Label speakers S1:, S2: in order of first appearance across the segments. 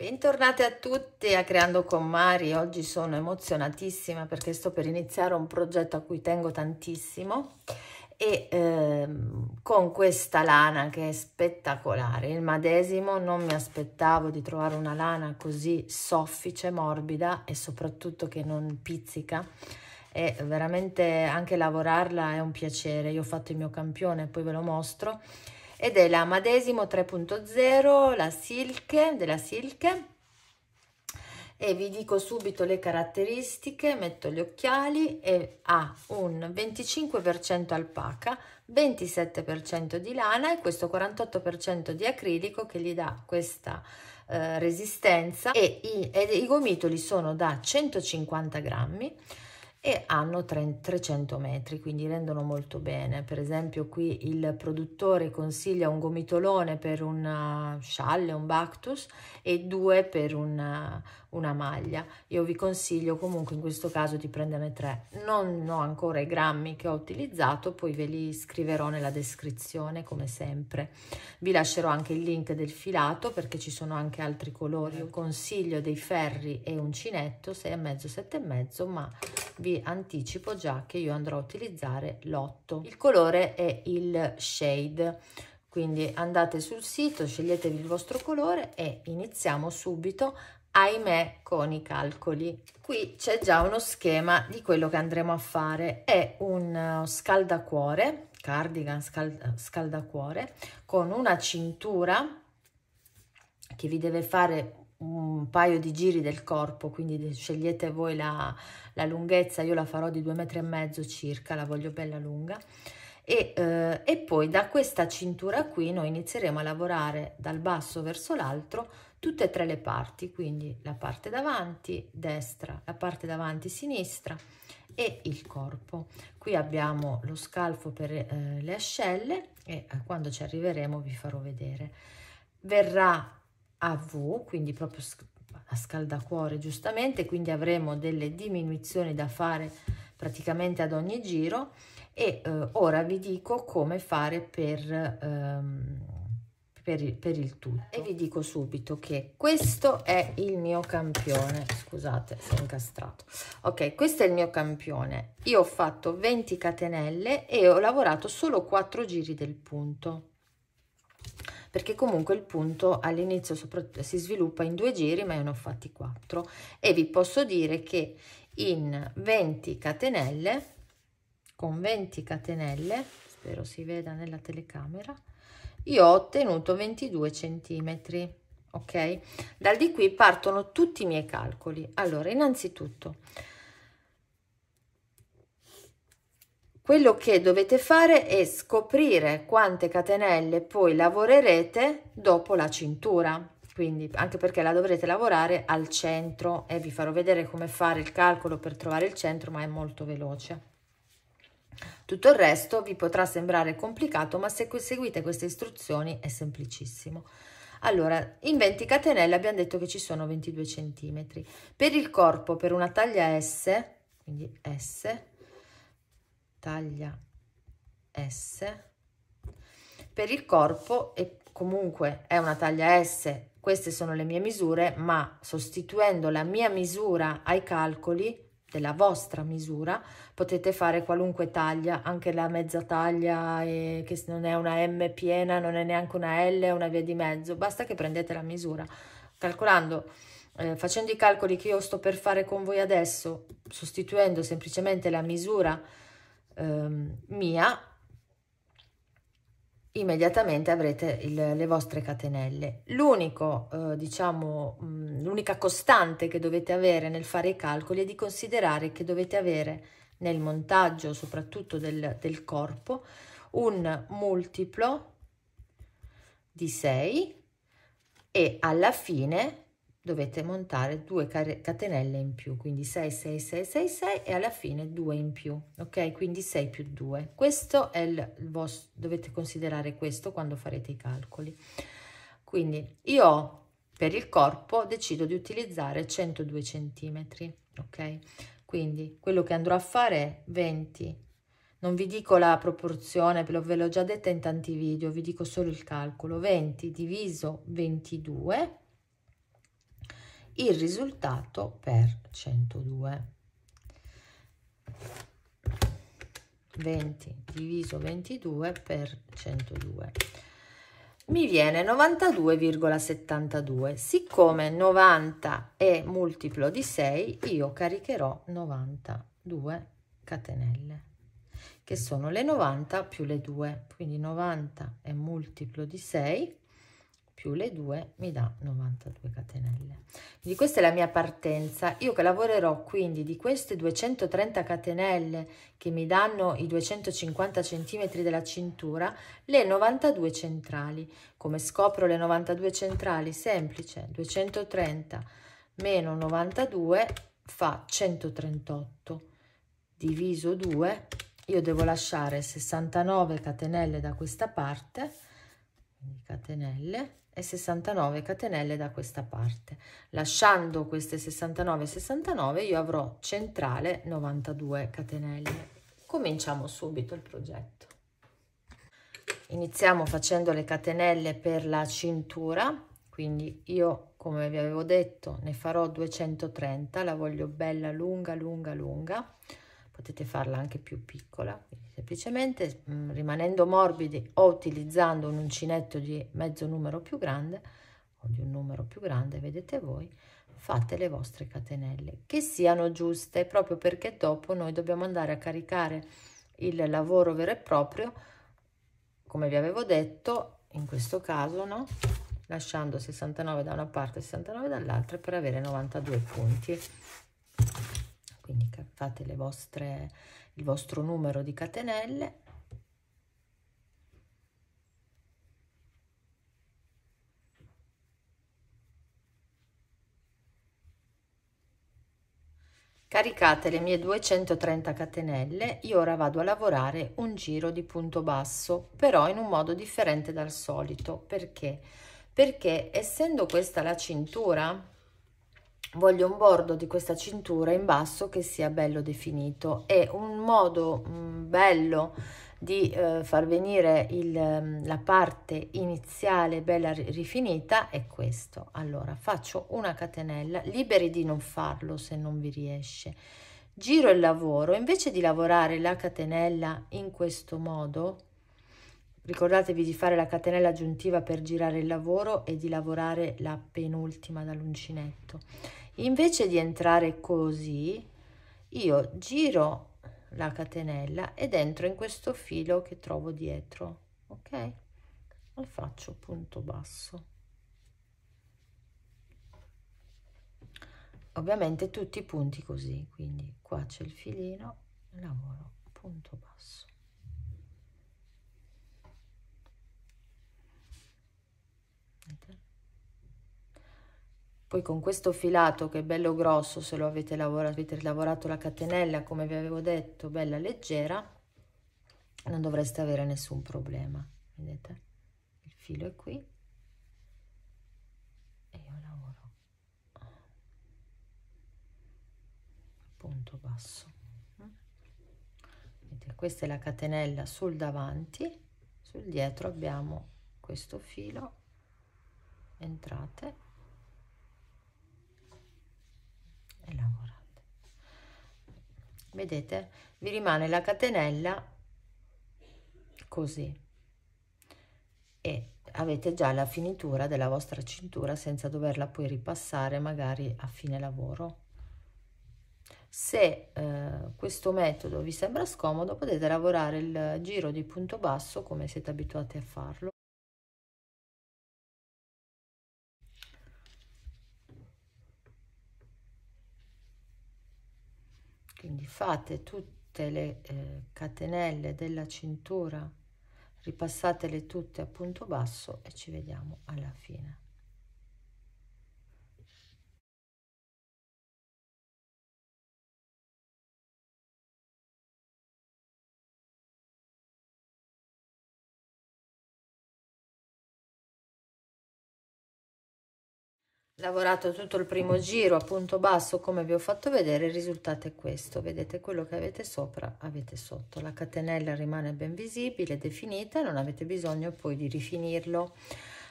S1: Bentornate a tutti a Creando con Mari, oggi sono emozionatissima perché sto per iniziare un progetto a cui tengo tantissimo e ehm, con questa lana che è spettacolare, il madesimo non mi aspettavo di trovare una lana così soffice, morbida e soprattutto che non pizzica e veramente anche lavorarla è un piacere, io ho fatto il mio campione poi ve lo mostro ed è la Madesimo 3.0, la Silke, della Silke. E vi dico subito le caratteristiche, metto gli occhiali e ha un 25% alpaca, 27% di lana e questo 48% di acrilico che gli dà questa eh, resistenza e i, e i gomitoli sono da 150 grammi e hanno 300 metri quindi rendono molto bene per esempio qui il produttore consiglia un gomitolone per un scialle uh, un bactus e due per un, uh, una maglia. Io vi consiglio comunque in questo caso di prenderne tre. Non ho ancora i grammi che ho utilizzato, poi ve li scriverò nella descrizione come sempre. Vi lascerò anche il link del filato perché ci sono anche altri colori. Io consiglio dei ferri e uncinetto e mezzo, e mezzo, ma vi anticipo già che io andrò a utilizzare l'8. Il colore è il shade quindi andate sul sito, sceglietevi il vostro colore e iniziamo subito ahimè con i calcoli. Qui c'è già uno schema di quello che andremo a fare, è un uh, scaldacuore, cardigan scal uh, scaldacuore, con una cintura che vi deve fare un paio di giri del corpo, quindi scegliete voi la, la lunghezza, io la farò di due metri e mezzo circa, la voglio bella lunga. E, eh, e poi da questa cintura qui noi inizieremo a lavorare dal basso verso l'altro tutte e tre le parti, quindi la parte davanti destra, la parte davanti sinistra e il corpo. Qui abbiamo lo scalfo per eh, le ascelle e eh, quando ci arriveremo vi farò vedere. Verrà a V, quindi proprio a scaldacuore giustamente, quindi avremo delle diminuzioni da fare praticamente ad ogni giro e eh, ora vi dico come fare per ehm, per il, per il tutto e vi dico subito che questo è il mio campione scusate si è incastrato ok questo è il mio campione io ho fatto 20 catenelle e ho lavorato solo 4 giri del punto perché comunque il punto all'inizio si sviluppa in due giri ma io ne ho fatti 4 e vi posso dire che in 20 catenelle con 20 catenelle spero si veda nella telecamera io ho ottenuto 22 centimetri ok dal di qui partono tutti i miei calcoli allora innanzitutto quello che dovete fare è scoprire quante catenelle poi lavorerete dopo la cintura quindi anche perché la dovrete lavorare al centro e vi farò vedere come fare il calcolo per trovare il centro ma è molto veloce tutto il resto vi potrà sembrare complicato, ma se seguite queste istruzioni è semplicissimo. Allora, in 20 catenelle abbiamo detto che ci sono 22 cm. Per il corpo, per una taglia S, quindi S, taglia S, per il corpo e comunque è una taglia S, queste sono le mie misure, ma sostituendo la mia misura ai calcoli, della vostra misura potete fare qualunque taglia anche la mezza taglia eh, che non è una M piena non è neanche una L una via di mezzo basta che prendete la misura calcolando eh, facendo i calcoli che io sto per fare con voi adesso sostituendo semplicemente la misura eh, mia immediatamente avrete il, le vostre catenelle. L'unico, eh, diciamo, mm, l'unica costante che dovete avere nel fare i calcoli è di considerare che dovete avere nel montaggio, soprattutto del, del corpo, un multiplo di 6 e alla fine dovete montare due catenelle in più quindi 6 6 6 6 6 e alla fine 2 in più ok quindi 6 più 2 questo è il vostro dovete considerare questo quando farete i calcoli quindi io per il corpo decido di utilizzare 102 centimetri ok quindi quello che andrò a fare è 20 non vi dico la proporzione, ve l'ho già detta in tanti video, vi dico solo il calcolo. 20 diviso 22 il risultato per 102. 20 diviso 22 per 102 mi viene 92,72 siccome 90 è multiplo di 6 io caricherò 92 catenelle che sono le 90 più le 2 quindi 90 è multiplo di 6 più le 2 mi dà 92 catenelle. Quindi questa è la mia partenza. Io che lavorerò quindi di queste 230 catenelle che mi danno i 250 cm della cintura, le 92 centrali. Come scopro le 92 centrali? Semplice, 230 meno 92 fa 138 diviso 2 io devo lasciare 69 catenelle da questa parte catenelle e 69 catenelle da questa parte. Lasciando queste 69 69 io avrò centrale 92 catenelle. Cominciamo subito il progetto. Iniziamo facendo le catenelle per la cintura, quindi io come vi avevo detto ne farò 230, la voglio bella lunga lunga lunga potete farla anche più piccola, semplicemente mm, rimanendo morbidi o utilizzando un uncinetto di mezzo numero più grande o di un numero più grande, vedete voi, fate le vostre catenelle che siano giuste proprio perché dopo noi dobbiamo andare a caricare il lavoro vero e proprio come vi avevo detto in questo caso no lasciando 69 da una parte e 69 dall'altra per avere 92 punti quindi fate le vostre, il vostro numero di catenelle Caricate le mie 230 catenelle, io ora vado a lavorare un giro di punto basso, però in un modo differente dal solito. Perché? Perché essendo questa la cintura, voglio un bordo di questa cintura in basso che sia bello definito e un modo mh, mm, bello di eh, far venire il, mm, la parte iniziale bella rifinita è questo allora faccio una catenella liberi di non farlo se non vi riesce giro il lavoro invece di lavorare la catenella in questo modo ricordatevi di fare la catenella aggiuntiva per girare il lavoro e di lavorare la penultima dall'uncinetto Invece di entrare così, io giro la catenella ed entro in questo filo che trovo dietro, ok? E faccio punto basso. Ovviamente tutti i punti così, quindi qua c'è il filino, lavoro punto basso. Vedete? Poi con questo filato che è bello grosso, se lo avete lavorato, avete lavorato la catenella, come vi avevo detto, bella leggera, non dovreste avere nessun problema. Vedete? Il filo è qui. E io lavoro al punto basso. Vedete, questa è la catenella sul davanti, sul dietro abbiamo questo filo, entrate e lavorate vedete vi rimane la catenella così e avete già la finitura della vostra cintura senza doverla poi ripassare magari a fine lavoro se eh, questo metodo vi sembra scomodo potete lavorare il giro di punto basso come siete abituati a farlo rifate tutte le eh, catenelle della cintura ripassatele tutte a punto basso e ci vediamo alla fine lavorato tutto il primo giro a punto basso come vi ho fatto vedere il risultato è questo vedete quello che avete sopra avete sotto la catenella rimane ben visibile definita non avete bisogno poi di rifinirlo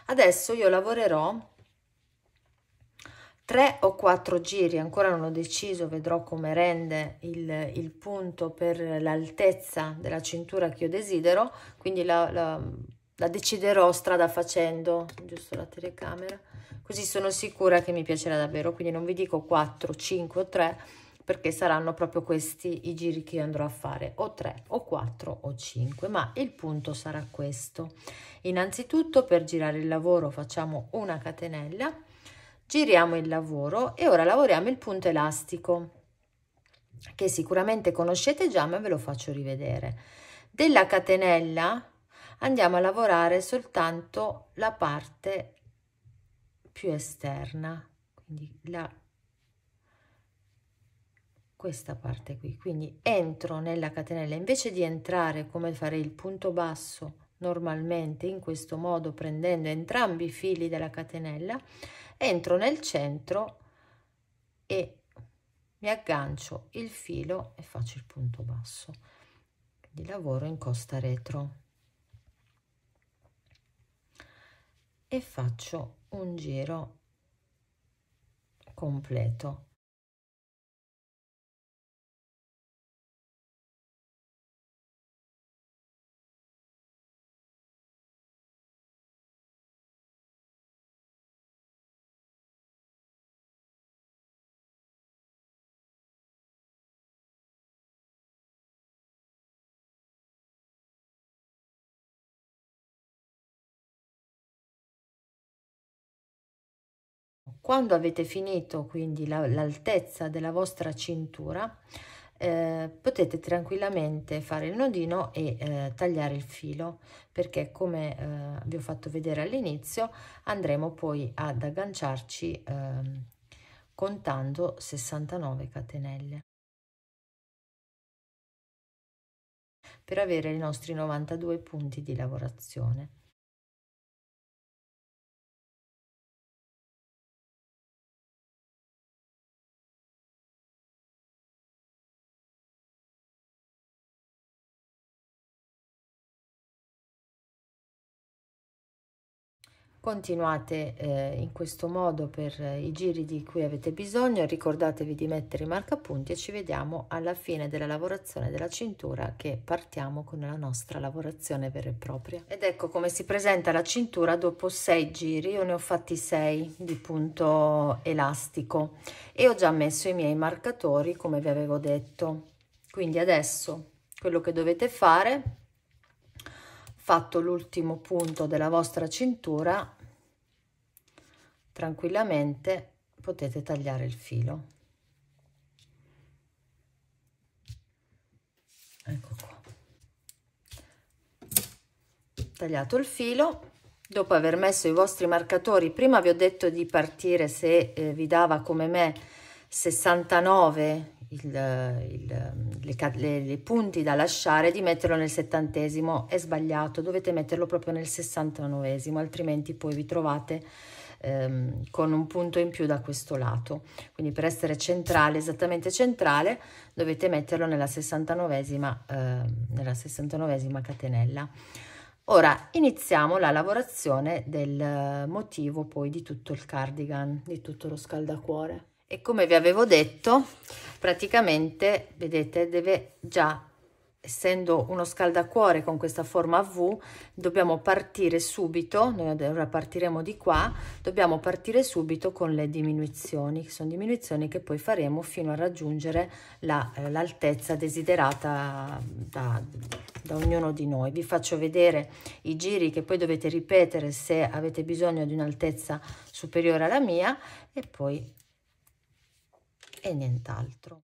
S1: adesso io lavorerò 3 o 4 giri ancora non ho deciso vedrò come rende il, il punto per l'altezza della cintura che io desidero quindi la, la la deciderò strada facendo, giusto la telecamera, così sono sicura che mi piacerà davvero, quindi non vi dico 4, 5 o 3, perché saranno proprio questi i giri che andrò a fare, o 3 o 4 o 5, ma il punto sarà questo. Innanzitutto per girare il lavoro facciamo una catenella, giriamo il lavoro e ora lavoriamo il punto elastico, che sicuramente conoscete già, ma ve lo faccio rivedere. Della catenella andiamo a lavorare soltanto la parte più esterna quindi la questa parte qui quindi entro nella catenella invece di entrare come fare il punto basso normalmente in questo modo prendendo entrambi i fili della catenella entro nel centro e mi aggancio il filo e faccio il punto basso quindi lavoro in costa retro e faccio un giro completo Quando avete finito quindi l'altezza la, della vostra cintura, eh, potete tranquillamente fare il nodino e eh, tagliare il filo perché come eh, vi ho fatto vedere all'inizio andremo poi ad agganciarci ehm, contando 69 catenelle per avere i nostri 92
S2: punti di lavorazione
S1: Continuate eh, in questo modo per i giri di cui avete bisogno, ricordatevi di mettere i marcapunti e ci vediamo alla fine della lavorazione della cintura che partiamo con la nostra lavorazione vera e propria. Ed ecco come si presenta la cintura dopo sei giri, io ne ho fatti sei di punto elastico e ho già messo i miei marcatori come vi avevo detto. Quindi adesso quello che dovete fare, fatto l'ultimo punto della vostra cintura, tranquillamente potete tagliare il filo ecco qua tagliato il filo dopo aver messo i vostri marcatori prima vi ho detto di partire se eh, vi dava come me 69 il, il, le, le, le, punti da lasciare di metterlo nel settantesimo è sbagliato dovete metterlo proprio nel sessantanovesimo altrimenti poi vi trovate ehm, con un punto in più da questo lato. Quindi per essere centrale, esattamente centrale, dovete metterlo nella 69esima, eh, nella 69esima catenella. Ora iniziamo la lavorazione del eh, motivo poi di tutto il cardigan, di tutto lo scaldacuore. E come vi avevo detto, praticamente, vedete, deve già essendo uno scaldacuore con questa forma a V, dobbiamo partire subito, noi ora partiremo di qua, dobbiamo partire subito con le diminuzioni, che sono diminuzioni che poi faremo fino a raggiungere eh, l'altezza la, desiderata da, da ognuno di noi. Vi faccio vedere i giri che poi dovete ripetere se avete bisogno di un'altezza superiore alla mia e poi e nient'altro.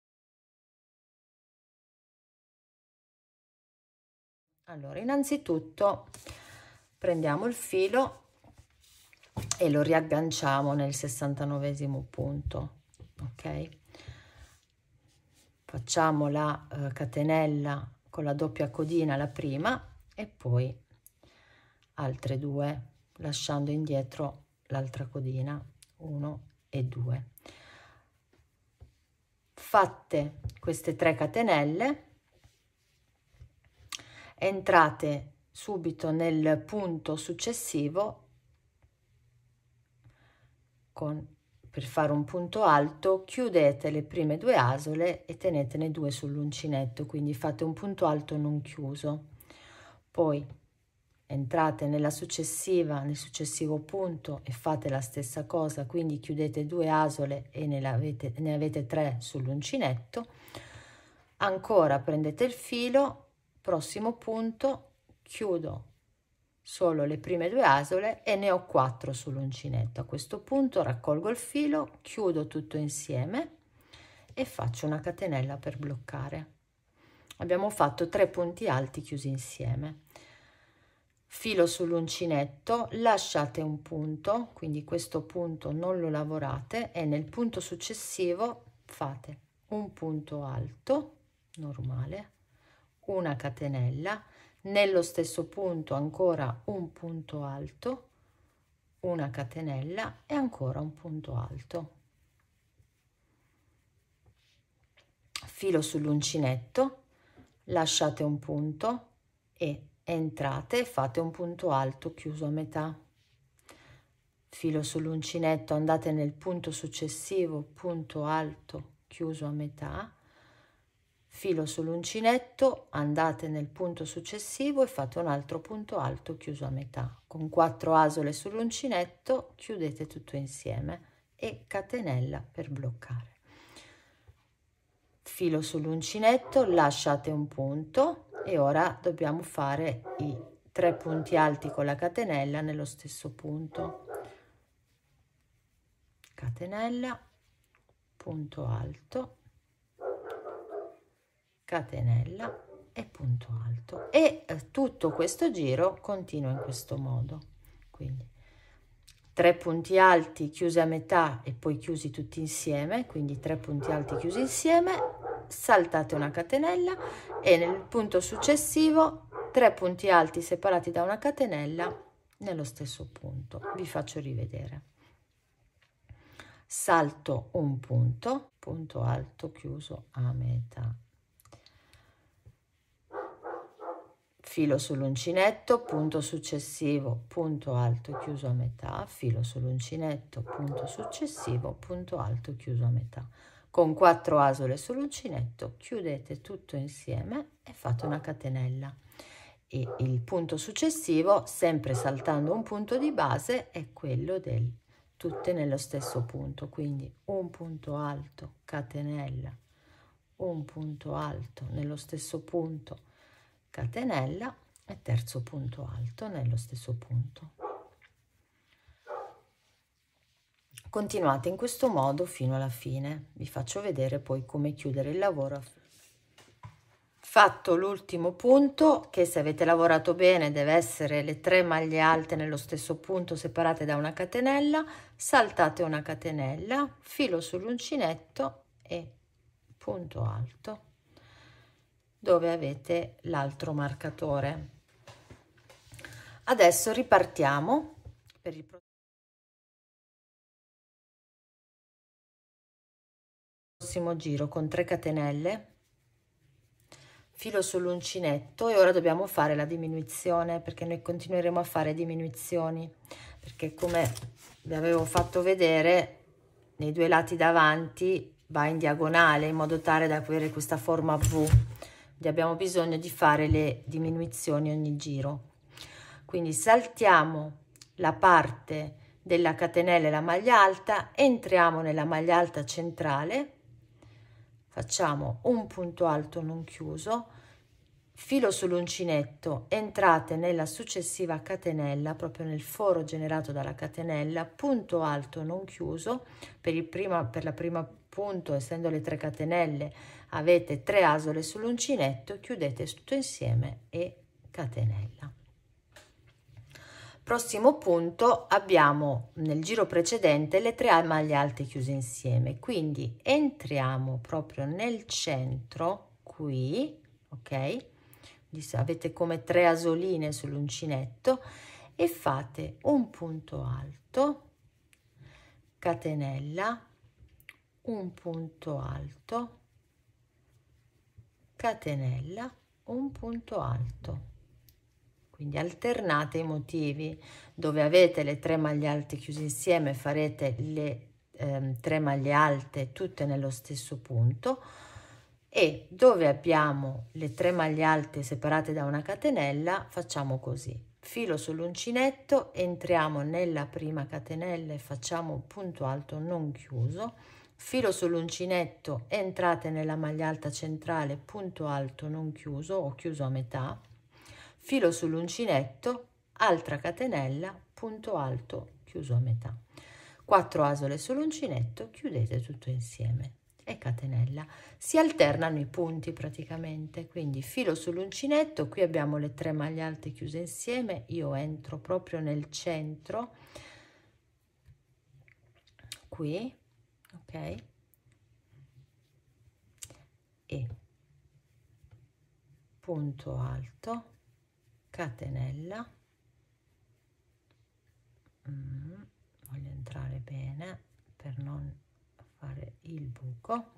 S1: allora innanzitutto prendiamo il filo e lo riagganciamo nel 69 punto ok facciamo la eh, catenella con la doppia codina la prima e poi altre due lasciando indietro l'altra codina 1 e 2 fatte queste 3 catenelle entrate subito nel punto successivo con, per fare un punto alto chiudete le prime due asole e tenetene due sull'uncinetto quindi fate un punto alto non chiuso poi entrate nella successiva nel successivo punto e fate la stessa cosa quindi chiudete due asole e ne avete, ne avete tre sull'uncinetto ancora prendete il filo prossimo punto chiudo solo le prime due asole e ne ho 4 sull'uncinetto a questo punto raccolgo il filo chiudo tutto insieme e faccio una catenella per bloccare abbiamo fatto tre punti alti chiusi insieme filo sull'uncinetto lasciate un punto quindi questo punto non lo lavorate e nel punto successivo fate un punto alto normale una catenella nello stesso punto ancora un punto alto una catenella e ancora un punto alto filo sull'uncinetto lasciate un punto e entrate fate un punto alto chiuso a metà filo sull'uncinetto andate nel punto successivo punto alto chiuso a metà filo sull'uncinetto andate nel punto successivo e fate un altro punto alto chiuso a metà con quattro asole sull'uncinetto chiudete tutto insieme e catenella per bloccare filo sull'uncinetto lasciate un punto e ora dobbiamo fare i tre punti alti con la catenella nello stesso punto catenella punto alto catenella e punto alto e eh, tutto questo giro continua in questo modo quindi 3 punti alti chiusi a metà e poi chiusi tutti insieme quindi tre punti alti chiusi insieme saltate una catenella e nel punto successivo tre punti alti separati da una catenella nello stesso punto vi faccio rivedere salto un punto punto alto chiuso a metà filo sull'uncinetto, punto successivo, punto alto chiuso a metà, filo sull'uncinetto, punto successivo, punto alto chiuso a metà. Con quattro asole sull'uncinetto chiudete tutto insieme e fate una catenella. E il punto successivo, sempre saltando un punto di base, è quello del tutte nello stesso punto, quindi un punto alto, catenella, un punto alto nello stesso punto, catenella e terzo punto alto nello stesso punto continuate in questo modo fino alla fine vi faccio vedere poi come chiudere il lavoro fatto l'ultimo punto che se avete lavorato bene deve essere le tre maglie alte nello stesso punto separate da una catenella saltate una catenella filo sull'uncinetto e punto alto dove avete l'altro marcatore. Adesso ripartiamo per il prossimo giro con 3 catenelle, filo sull'uncinetto e ora dobbiamo fare la diminuzione perché noi continueremo a fare diminuzioni perché come vi avevo fatto vedere nei due lati davanti va in diagonale in modo tale da avere questa forma V abbiamo bisogno di fare le diminuzioni ogni giro quindi saltiamo la parte della catenella e la maglia alta entriamo nella maglia alta centrale facciamo un punto alto non chiuso filo sull'uncinetto entrate nella successiva catenella proprio nel foro generato dalla catenella punto alto non chiuso per, il prima, per la prima punto essendo le tre catenelle avete tre asole sull'uncinetto, chiudete tutto insieme e catenella. Prossimo punto abbiamo nel giro precedente le tre maglie alte chiuse insieme, quindi entriamo proprio nel centro qui, ok? avete come tre asoline sull'uncinetto e fate un punto alto, catenella, un punto alto, catenella un punto alto quindi alternate i motivi dove avete le tre maglie alte chiuse insieme farete le ehm, tre maglie alte tutte nello stesso punto e dove abbiamo le tre maglie alte separate da una catenella facciamo così filo sull'uncinetto entriamo nella prima catenella e facciamo un punto alto non chiuso filo sull'uncinetto, entrate nella maglia alta centrale, punto alto non chiuso o chiuso a metà, filo sull'uncinetto, altra catenella, punto alto chiuso a metà. 4 asole sull'uncinetto, chiudete tutto insieme e catenella. Si alternano i punti praticamente, quindi filo sull'uncinetto, qui abbiamo le tre maglie alte chiuse insieme, io entro proprio nel centro, qui, ok e punto alto catenella mm, voglio entrare bene per non fare il buco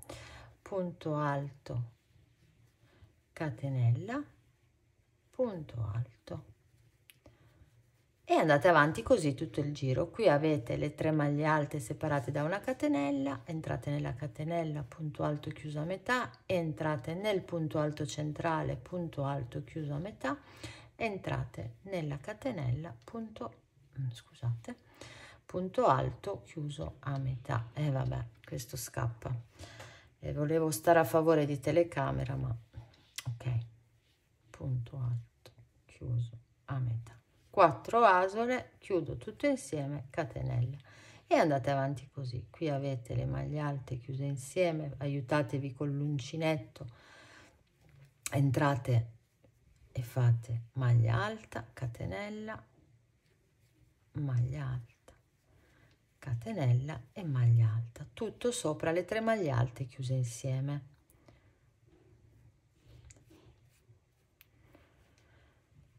S1: punto alto catenella punto alto e andate avanti così tutto il giro qui avete le tre maglie alte separate da una catenella entrate nella catenella punto alto chiuso a metà entrate nel punto alto centrale punto alto chiuso a metà entrate nella catenella punto mm, scusate punto alto chiuso a metà e eh, vabbè questo scappa eh, volevo stare a favore di telecamera ma ok punto alto chiuso a metà 4 asole chiudo tutto insieme catenella e andate avanti così qui avete le maglie alte chiuse insieme aiutatevi con l'uncinetto entrate e fate maglia alta catenella maglia alta catenella e maglia alta tutto sopra le tre maglie alte chiuse insieme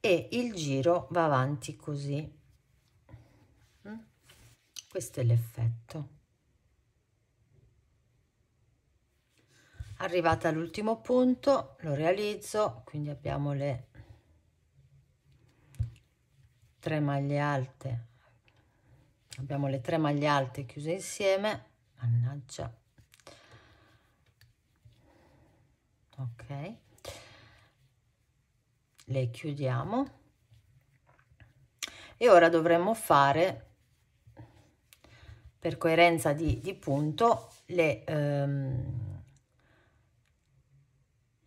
S1: e il giro va avanti così mm? questo è l'effetto arrivata all'ultimo punto lo realizzo quindi abbiamo le tre maglie alte abbiamo le tre maglie alte chiuse insieme mannaggia ok le chiudiamo e ora dovremmo fare per coerenza di, di punto le, ehm,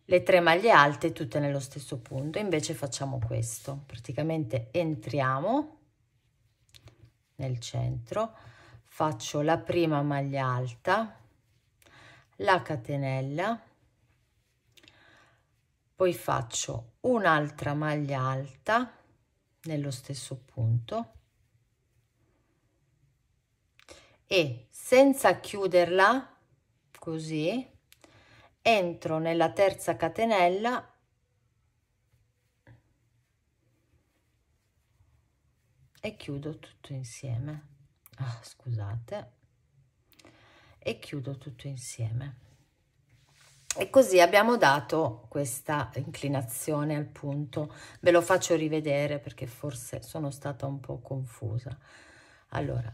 S1: le tre maglie alte tutte nello stesso punto invece facciamo questo praticamente entriamo nel centro faccio la prima maglia alta la catenella poi faccio un'altra maglia alta nello stesso punto e senza chiuderla così entro nella terza catenella e chiudo tutto insieme oh, scusate e chiudo tutto insieme e così abbiamo dato questa inclinazione al punto ve lo faccio rivedere perché forse sono stata un po confusa allora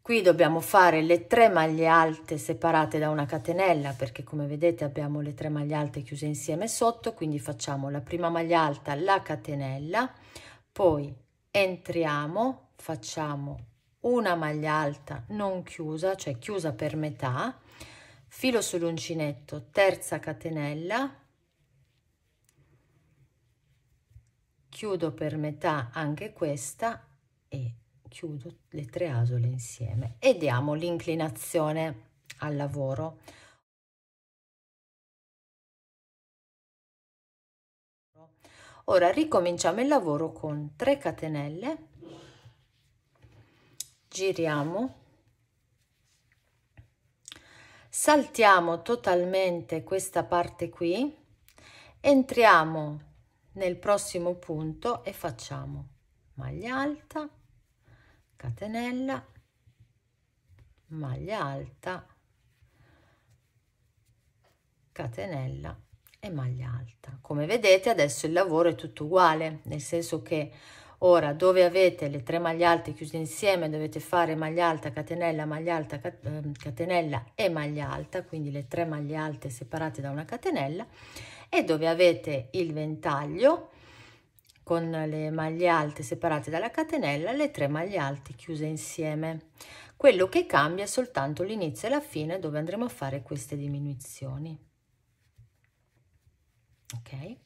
S1: qui dobbiamo fare le tre maglie alte separate da una catenella perché come vedete abbiamo le tre maglie alte chiuse insieme sotto quindi facciamo la prima maglia alta la catenella poi entriamo facciamo una maglia alta non chiusa cioè chiusa per metà filo sull'uncinetto terza catenella chiudo per metà anche questa e chiudo le tre asole insieme e diamo l'inclinazione al lavoro ora ricominciamo il lavoro con 3 catenelle giriamo saltiamo totalmente questa parte qui entriamo nel prossimo punto e facciamo maglia alta catenella maglia alta catenella e maglia alta come vedete adesso il lavoro è tutto uguale nel senso che Ora, dove avete le tre maglie alte chiuse insieme, dovete fare maglia alta, catenella, maglia alta, ehm, catenella e maglia alta, quindi le tre maglie alte separate da una catenella, e dove avete il ventaglio con le maglie alte separate dalla catenella, le tre maglie alte chiuse insieme. Quello che cambia è soltanto l'inizio e la fine dove andremo a fare queste diminuzioni. Ok?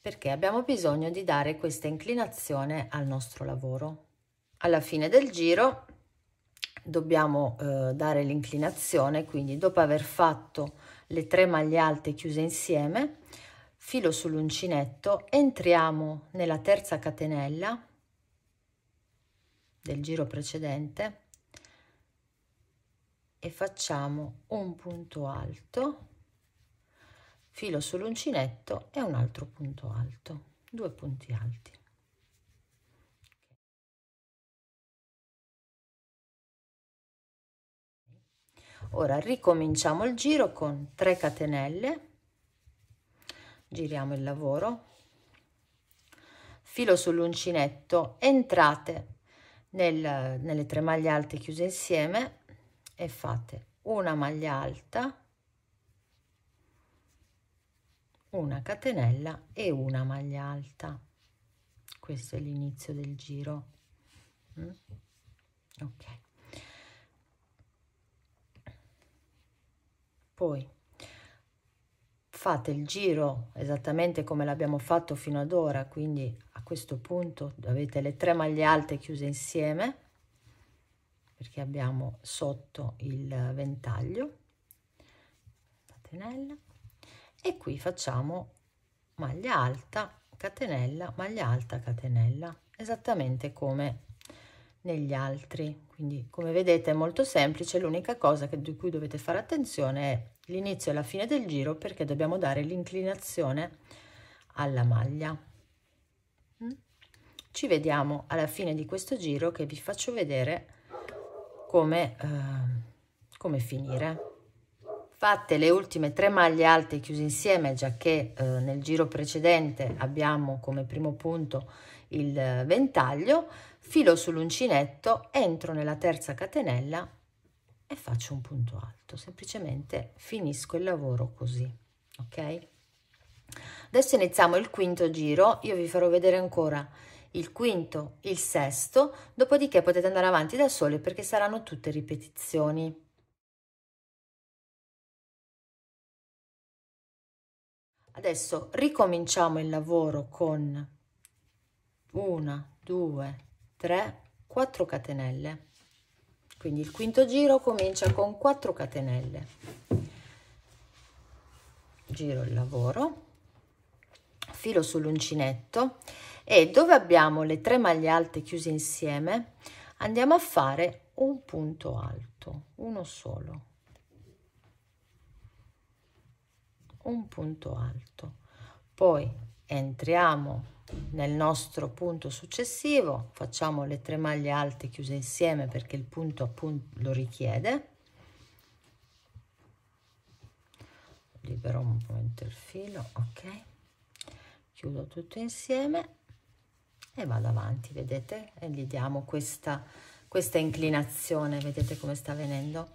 S1: perché abbiamo bisogno di dare questa inclinazione al nostro lavoro. Alla fine del giro dobbiamo eh, dare l'inclinazione, quindi dopo aver fatto le tre maglie alte chiuse insieme, filo sull'uncinetto, entriamo nella terza catenella del giro precedente e facciamo un punto alto filo sull'uncinetto e un altro punto alto due punti alti ora ricominciamo il giro con 3 catenelle giriamo il lavoro filo sull'uncinetto entrate nel, nelle tre maglie alte chiuse insieme e fate una maglia alta una catenella e una maglia alta questo è l'inizio del giro mm? ok poi fate il giro esattamente come l'abbiamo fatto fino ad ora quindi a questo punto avete le tre maglie alte chiuse insieme perché abbiamo sotto il ventaglio catenella e qui facciamo maglia alta catenella maglia alta catenella esattamente come negli altri quindi come vedete è molto semplice l'unica cosa che, di cui dovete fare attenzione è l'inizio e la fine del giro perché dobbiamo dare l'inclinazione alla maglia mm? ci vediamo alla fine di questo giro che vi faccio vedere come, eh, come finire fatte le ultime tre maglie alte chiuse insieme già che eh, nel giro precedente abbiamo come primo punto il eh, ventaglio filo sull'uncinetto entro nella terza catenella e faccio un punto alto semplicemente finisco il lavoro così ok adesso iniziamo il quinto giro io vi farò vedere ancora il quinto il sesto dopodiché potete andare avanti da sole perché saranno tutte ripetizioni adesso ricominciamo il lavoro con una due tre quattro catenelle quindi il quinto giro comincia con 4 catenelle giro il lavoro filo sull'uncinetto e dove abbiamo le tre maglie alte chiuse insieme andiamo a fare un punto alto uno solo un punto alto. Poi entriamo nel nostro punto successivo, facciamo le tre maglie alte chiuse insieme perché il punto appunto lo richiede. Libero un momento il filo, ok. Chiudo tutto insieme e vado avanti, vedete? E gli diamo questa, questa inclinazione, vedete come sta venendo?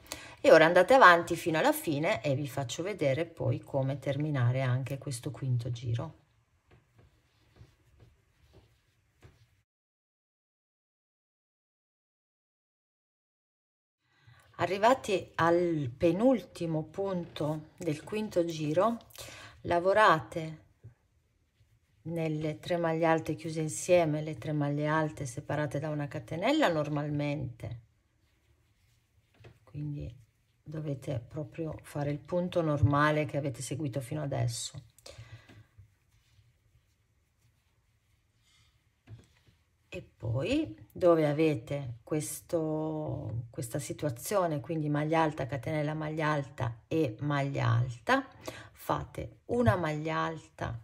S1: e ora andate avanti fino alla fine e vi faccio vedere poi come terminare anche questo quinto giro
S2: Arrivati
S1: al penultimo punto del quinto giro, lavorate nelle tre maglie alte chiuse insieme, le tre maglie alte separate da una catenella normalmente, quindi dovete proprio fare il punto normale che avete seguito fino adesso e poi dove avete questo, questa situazione quindi maglia alta catenella maglia alta e maglia alta fate una maglia alta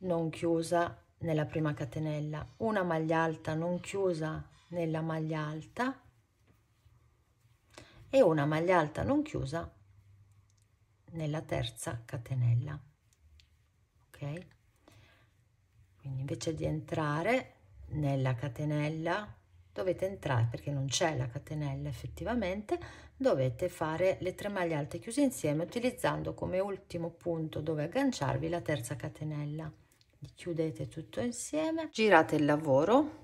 S1: non chiusa nella prima catenella una maglia alta non chiusa nella maglia alta e una maglia alta non chiusa nella terza catenella ok quindi invece di entrare nella catenella dovete entrare perché non c'è la catenella effettivamente dovete fare le tre maglie alte chiuse insieme utilizzando come ultimo punto dove agganciarvi la terza catenella chiudete tutto insieme girate il
S2: lavoro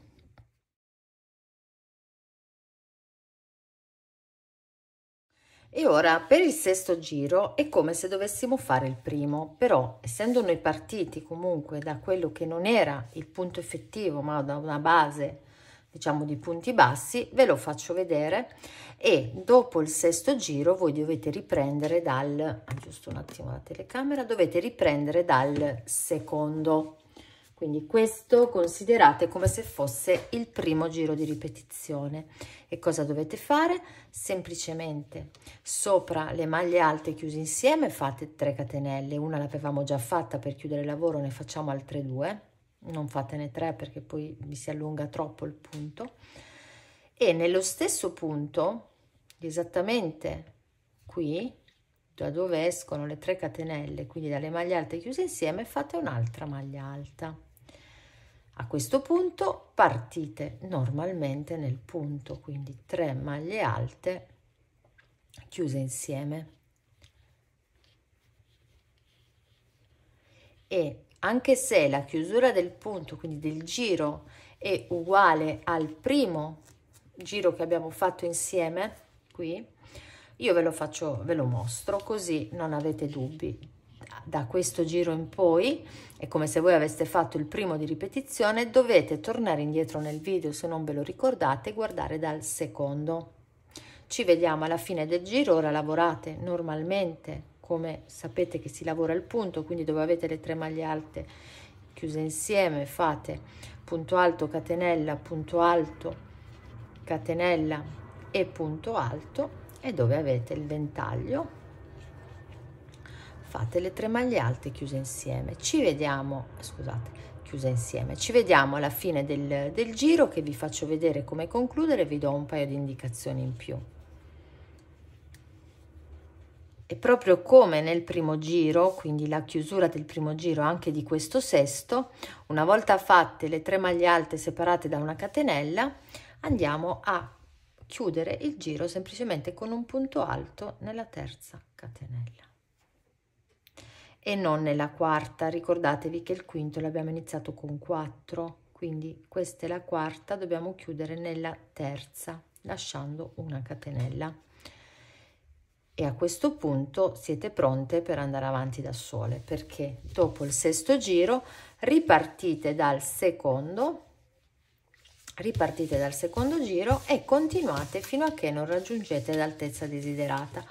S1: E ora per il sesto giro è come se dovessimo fare il primo, però essendo noi partiti comunque da quello che non era il punto effettivo, ma da una base diciamo di punti bassi, ve lo faccio vedere e dopo il sesto giro voi dovete riprendere dal, giusto un attimo la telecamera, dovete riprendere dal secondo. Quindi questo considerate come se fosse il primo giro di ripetizione. E cosa dovete fare? Semplicemente sopra le maglie alte chiuse insieme fate 3 catenelle. Una l'avevamo già fatta per chiudere il lavoro, ne facciamo altre due. Non fatene tre perché poi vi si allunga troppo il punto. E nello stesso punto, esattamente qui, da dove escono le 3 catenelle, quindi dalle maglie alte chiuse insieme, fate un'altra maglia alta. A questo punto partite normalmente nel punto, quindi 3 maglie alte chiuse insieme. E anche se la chiusura del punto, quindi del giro, è uguale al primo giro che abbiamo fatto insieme, qui, io ve lo faccio, ve lo mostro, così non avete dubbi da questo giro in poi è come se voi aveste fatto il primo di ripetizione, dovete tornare indietro nel video se non ve lo ricordate guardare dal secondo. Ci vediamo alla fine del giro, ora lavorate normalmente come sapete che si lavora il punto, quindi dove avete le tre maglie alte chiuse insieme fate punto alto, catenella, punto alto, catenella e punto alto e dove avete il ventaglio fate le tre maglie alte chiuse insieme ci vediamo eh, scusate chiuse insieme ci vediamo alla fine del, del giro che vi faccio vedere come concludere vi do un paio di indicazioni in più e proprio come nel primo giro, quindi la chiusura del primo giro anche di questo sesto, una volta fatte le tre maglie alte separate da una catenella, andiamo a chiudere il giro semplicemente con un punto alto nella terza catenella e non nella quarta. Ricordatevi che il quinto l'abbiamo iniziato con 4, quindi questa è la quarta, dobbiamo chiudere nella terza lasciando una catenella. E a questo punto siete pronte per andare avanti da sole perché dopo il sesto giro ripartite dal secondo ripartite dal secondo giro e continuate fino a che non raggiungete l'altezza desiderata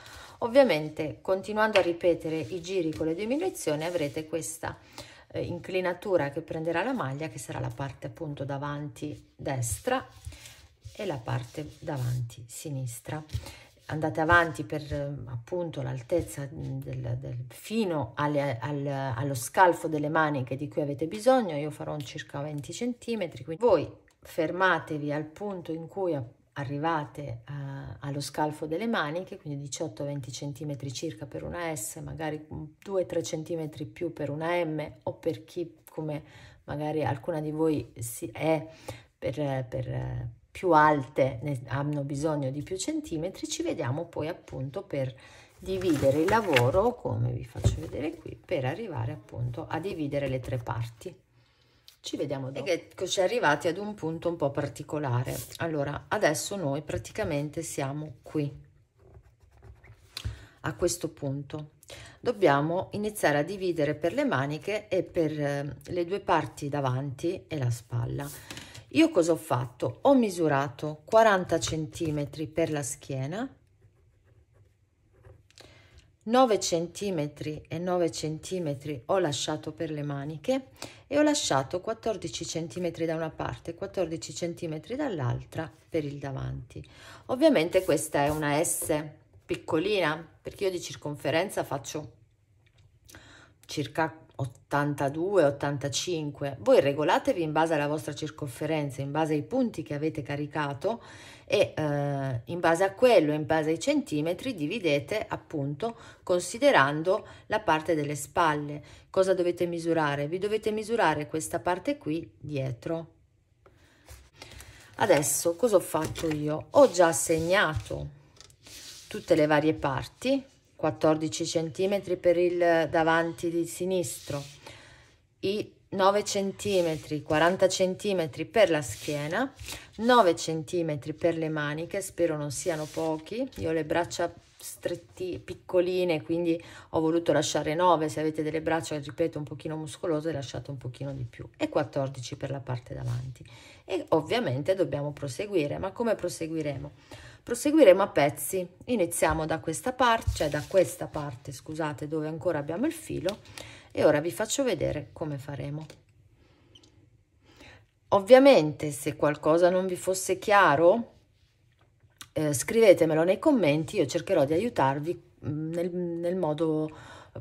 S1: Ovviamente continuando a ripetere i giri con le diminuzioni avrete questa eh, inclinatura che prenderà la maglia che sarà la parte appunto davanti destra e la parte davanti sinistra. Andate avanti per eh, appunto l'altezza del, del, fino alle, al, allo scalfo delle maniche di cui avete bisogno, io farò circa 20 cm, quindi voi fermatevi al punto in cui appunto arrivate a, eh, allo scalfo delle maniche, quindi 18-20 cm circa per una S, magari 2-3 cm più per una M o per chi come magari alcuna di voi si è per, per più alte ne, hanno bisogno di più centimetri, ci vediamo poi appunto per dividere il lavoro come vi faccio vedere qui per arrivare appunto a dividere le tre parti ci vediamo dopo. Eccoci arrivati ad un punto un po' particolare. Allora, adesso noi praticamente siamo qui. A questo punto dobbiamo iniziare a dividere per le maniche e per eh, le due parti davanti e la spalla. Io cosa ho fatto? Ho misurato 40 cm per la schiena 9 cm e 9 cm ho lasciato per le maniche e ho lasciato 14 cm da una parte 14 cm dall'altra per il davanti. Ovviamente questa è una S piccolina perché io di circonferenza faccio circa 82, 85, voi regolatevi in base alla vostra circonferenza, in base ai punti che avete caricato e eh, in base a quello, in base ai centimetri, dividete appunto considerando la parte delle spalle. Cosa dovete misurare? Vi dovete misurare questa parte qui dietro. Adesso cosa ho fatto io? Ho già segnato tutte le varie parti 14 cm per il davanti di sinistro, i 9 cm, 40 cm per la schiena, 9 cm per le maniche, spero non siano pochi, io le braccia stretti, piccoline, quindi ho voluto lasciare 9, se avete delle braccia, ripeto, un pochino muscolose, lasciate un pochino di più, e 14 per la parte davanti. E ovviamente dobbiamo proseguire, ma come proseguiremo? proseguiremo a pezzi iniziamo da questa parte cioè da questa parte scusate dove ancora abbiamo il filo e ora vi faccio vedere come faremo ovviamente se qualcosa non vi fosse chiaro eh, scrivetemelo nei commenti io cercherò di aiutarvi mm, nel, nel modo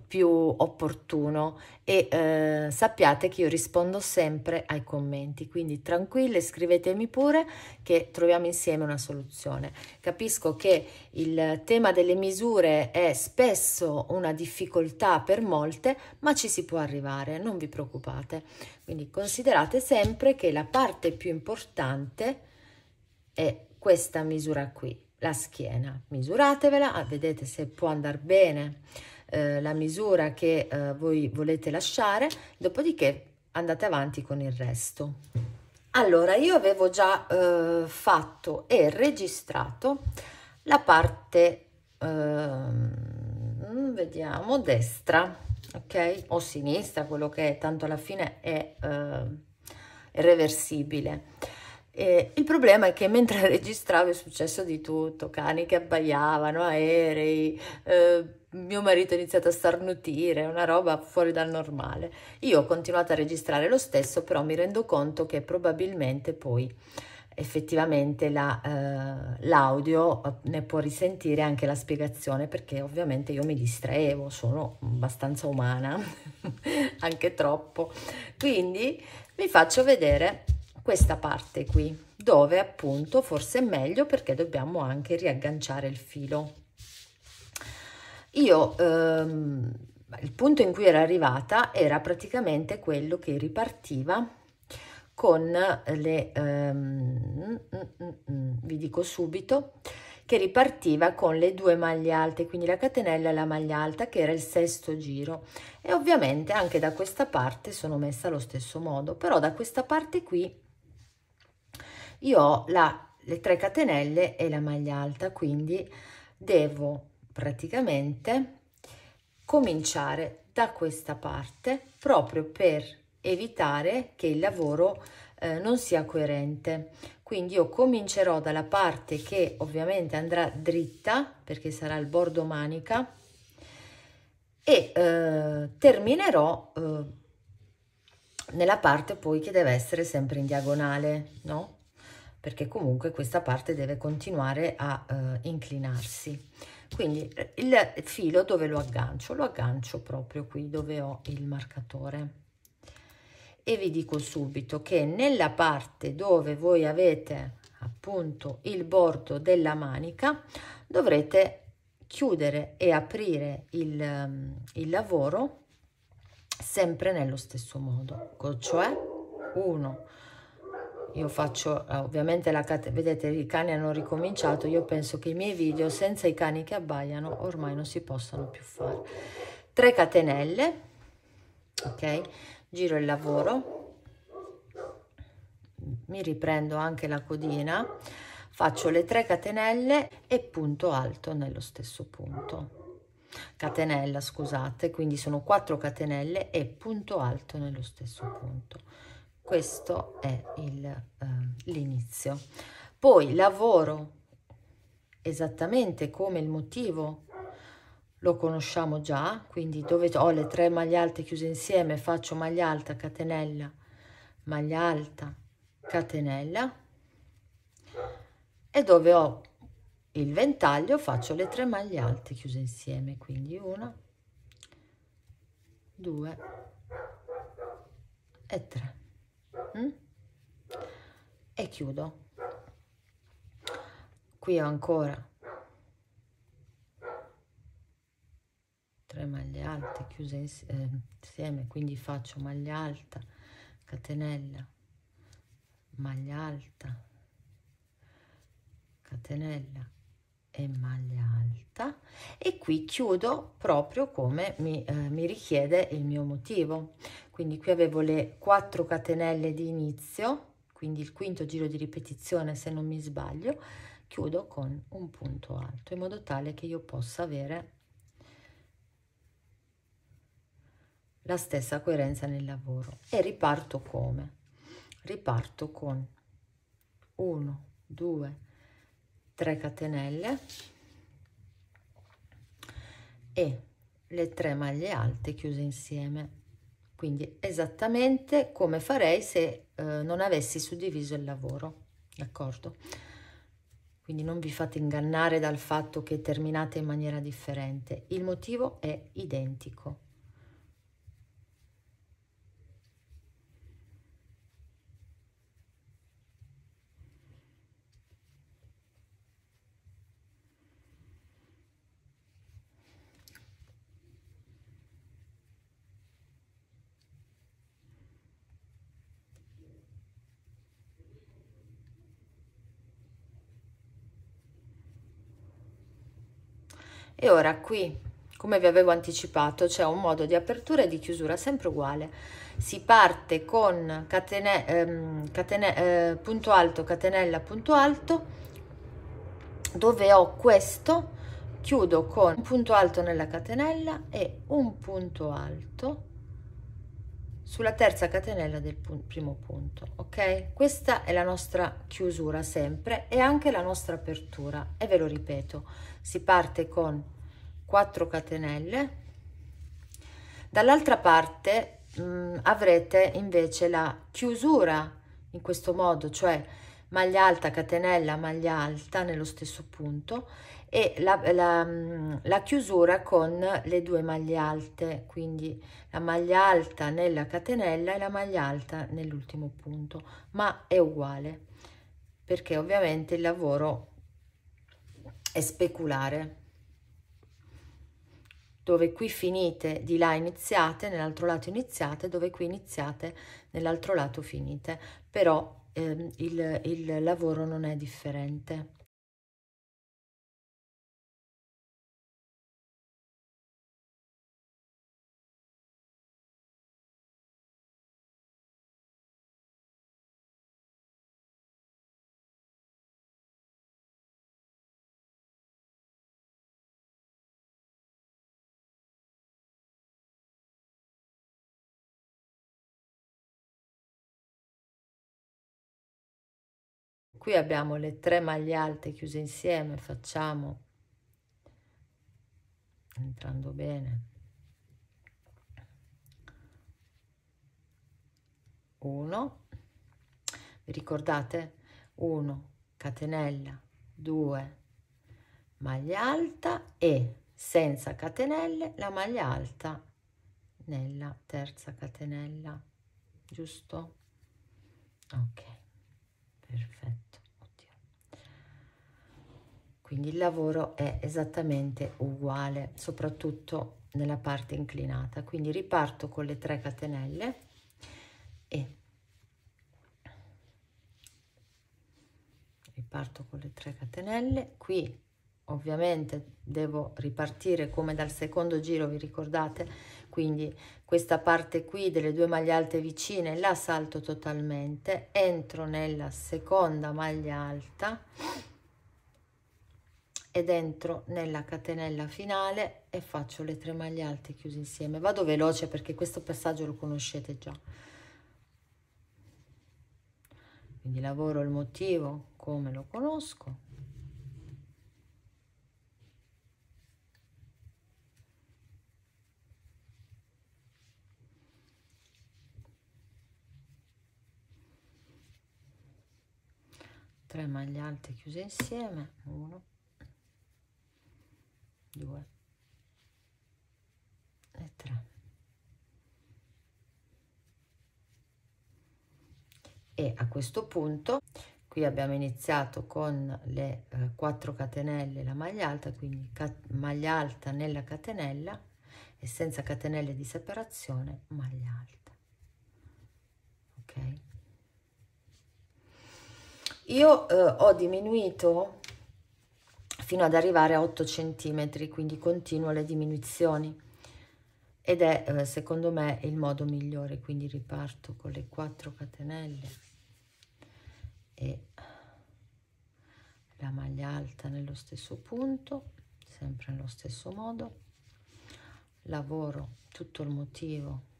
S1: più opportuno e eh, sappiate che io rispondo sempre ai commenti, quindi tranquille scrivetemi pure che troviamo insieme una soluzione. Capisco che il tema delle misure è spesso una difficoltà per molte, ma ci si può arrivare, non vi preoccupate. Quindi considerate sempre che la parte più importante è questa misura qui, la schiena. Misuratevela, ah, vedete se può andare bene eh, la misura che eh, voi volete lasciare, dopodiché andate avanti con il resto. Allora, io avevo già eh, fatto e registrato la parte, ehm, vediamo, destra, ok? O sinistra, quello che è, tanto alla fine è eh, reversibile. E il problema è che mentre registravo è successo di tutto, cani che abbaiavano, aerei, eh, mio marito ha iniziato a starnutire, una roba fuori dal normale. Io ho continuato a registrare lo stesso, però mi rendo conto che probabilmente poi effettivamente eh, l'audio la, eh, ne può risentire anche la spiegazione perché ovviamente io mi distraevo, sono abbastanza umana, anche troppo. Quindi vi faccio vedere questa parte qui dove appunto forse è meglio perché dobbiamo anche riagganciare il filo io ehm, il punto in cui era arrivata era praticamente quello che ripartiva con le ehm, mm, mm, mm, vi dico subito che ripartiva con le due maglie alte quindi la catenella e la maglia alta che era il sesto giro e ovviamente anche da questa parte sono messa allo stesso modo però da questa parte qui io ho la, le tre catenelle e la maglia alta, quindi devo praticamente cominciare da questa parte proprio per evitare che il lavoro eh, non sia coerente. Quindi io comincerò dalla parte che ovviamente andrà dritta perché sarà il bordo manica e eh, terminerò eh, nella parte poi che deve essere sempre in diagonale, no? perché comunque questa parte deve continuare a eh, inclinarsi. Quindi eh, il filo dove lo aggancio? Lo aggancio proprio qui dove ho il marcatore. E vi dico subito che nella parte dove voi avete appunto il bordo della manica dovrete chiudere e aprire il, ehm, il lavoro sempre nello stesso modo, cioè 1, eh? io faccio eh, ovviamente la vedete i cani hanno ricominciato io penso che i miei video senza i cani che abbaiano ormai non si possano più fare 3 catenelle ok giro il lavoro mi riprendo anche la codina faccio le 3 catenelle e punto alto nello stesso punto catenella scusate quindi sono 4 catenelle e punto alto nello stesso punto questo è ehm, l'inizio. Eh, Poi lavoro esattamente come il motivo lo conosciamo già, quindi dove ho le tre maglie alte chiuse insieme, faccio maglia alta, catenella, maglia alta, catenella e dove ho il ventaglio faccio le tre maglie alte chiuse insieme, quindi una, due e tre. Mm? e chiudo qui ancora 3 maglie alte chiuse eh, insieme quindi faccio maglia alta catenella maglia alta catenella e maglia alta e qui chiudo proprio come mi, eh, mi richiede il mio motivo quindi qui avevo le 4 catenelle di inizio quindi il quinto giro di ripetizione se non mi sbaglio chiudo con un punto alto in modo tale che io possa avere la stessa coerenza nel lavoro e riparto come riparto con 1 2 3 3 catenelle e le 3 maglie alte chiuse insieme quindi esattamente come farei se eh, non avessi suddiviso il lavoro d'accordo quindi non vi fate ingannare dal fatto che terminate in maniera differente il motivo è identico E ora qui, come vi avevo anticipato, c'è un modo di apertura e di chiusura sempre uguale. Si parte con catene, ehm, catene, eh, punto alto, catenella, punto alto, dove ho questo, chiudo con un punto alto nella catenella e un punto alto sulla terza catenella del pun primo punto ok questa è la nostra chiusura sempre e anche la nostra apertura e ve lo ripeto si parte con 4 catenelle dall'altra parte mh, mm, avrete invece la chiusura in questo modo cioè maglia alta catenella maglia alta nello stesso punto e la, la, mm, la, chiusura con le due maglie alte quindi la maglia alta nella catenella e la maglia alta nell'ultimo punto ma è uguale perché ovviamente il lavoro è speculare dove qui finite, di là iniziate, nell'altro lato iniziate, dove qui iniziate, nell'altro lato finite, però ehm, il, il lavoro non è differente. qui abbiamo le tre maglie alte chiuse insieme facciamo entrando bene 1 ricordate 1 catenella 2 maglia alta e senza catenelle la maglia alta nella terza catenella giusto ok perfetto quindi il lavoro è esattamente uguale soprattutto nella parte inclinata quindi riparto con le 3 catenelle e riparto con le 3 catenelle qui ovviamente devo ripartire come dal secondo giro vi ricordate quindi questa parte qui delle due maglie alte vicine la salto totalmente entro nella seconda maglia alta ed entro nella catenella finale e faccio le tre maglie alte chiuse insieme vado veloce perché questo passaggio lo conoscete già quindi lavoro il motivo come lo conosco tre maglie alte chiuse insieme 1 2 e 3 e a questo punto qui abbiamo iniziato con le eh, 4 catenelle la maglia alta quindi maglia alta nella catenella e senza catenelle di separazione maglia alta ok io eh, ho diminuito fino ad arrivare a 8 cm, quindi continuo le diminuzioni ed è eh, secondo me il modo migliore, quindi riparto con le 4 catenelle e la maglia alta nello stesso punto, sempre nello stesso modo, lavoro tutto il motivo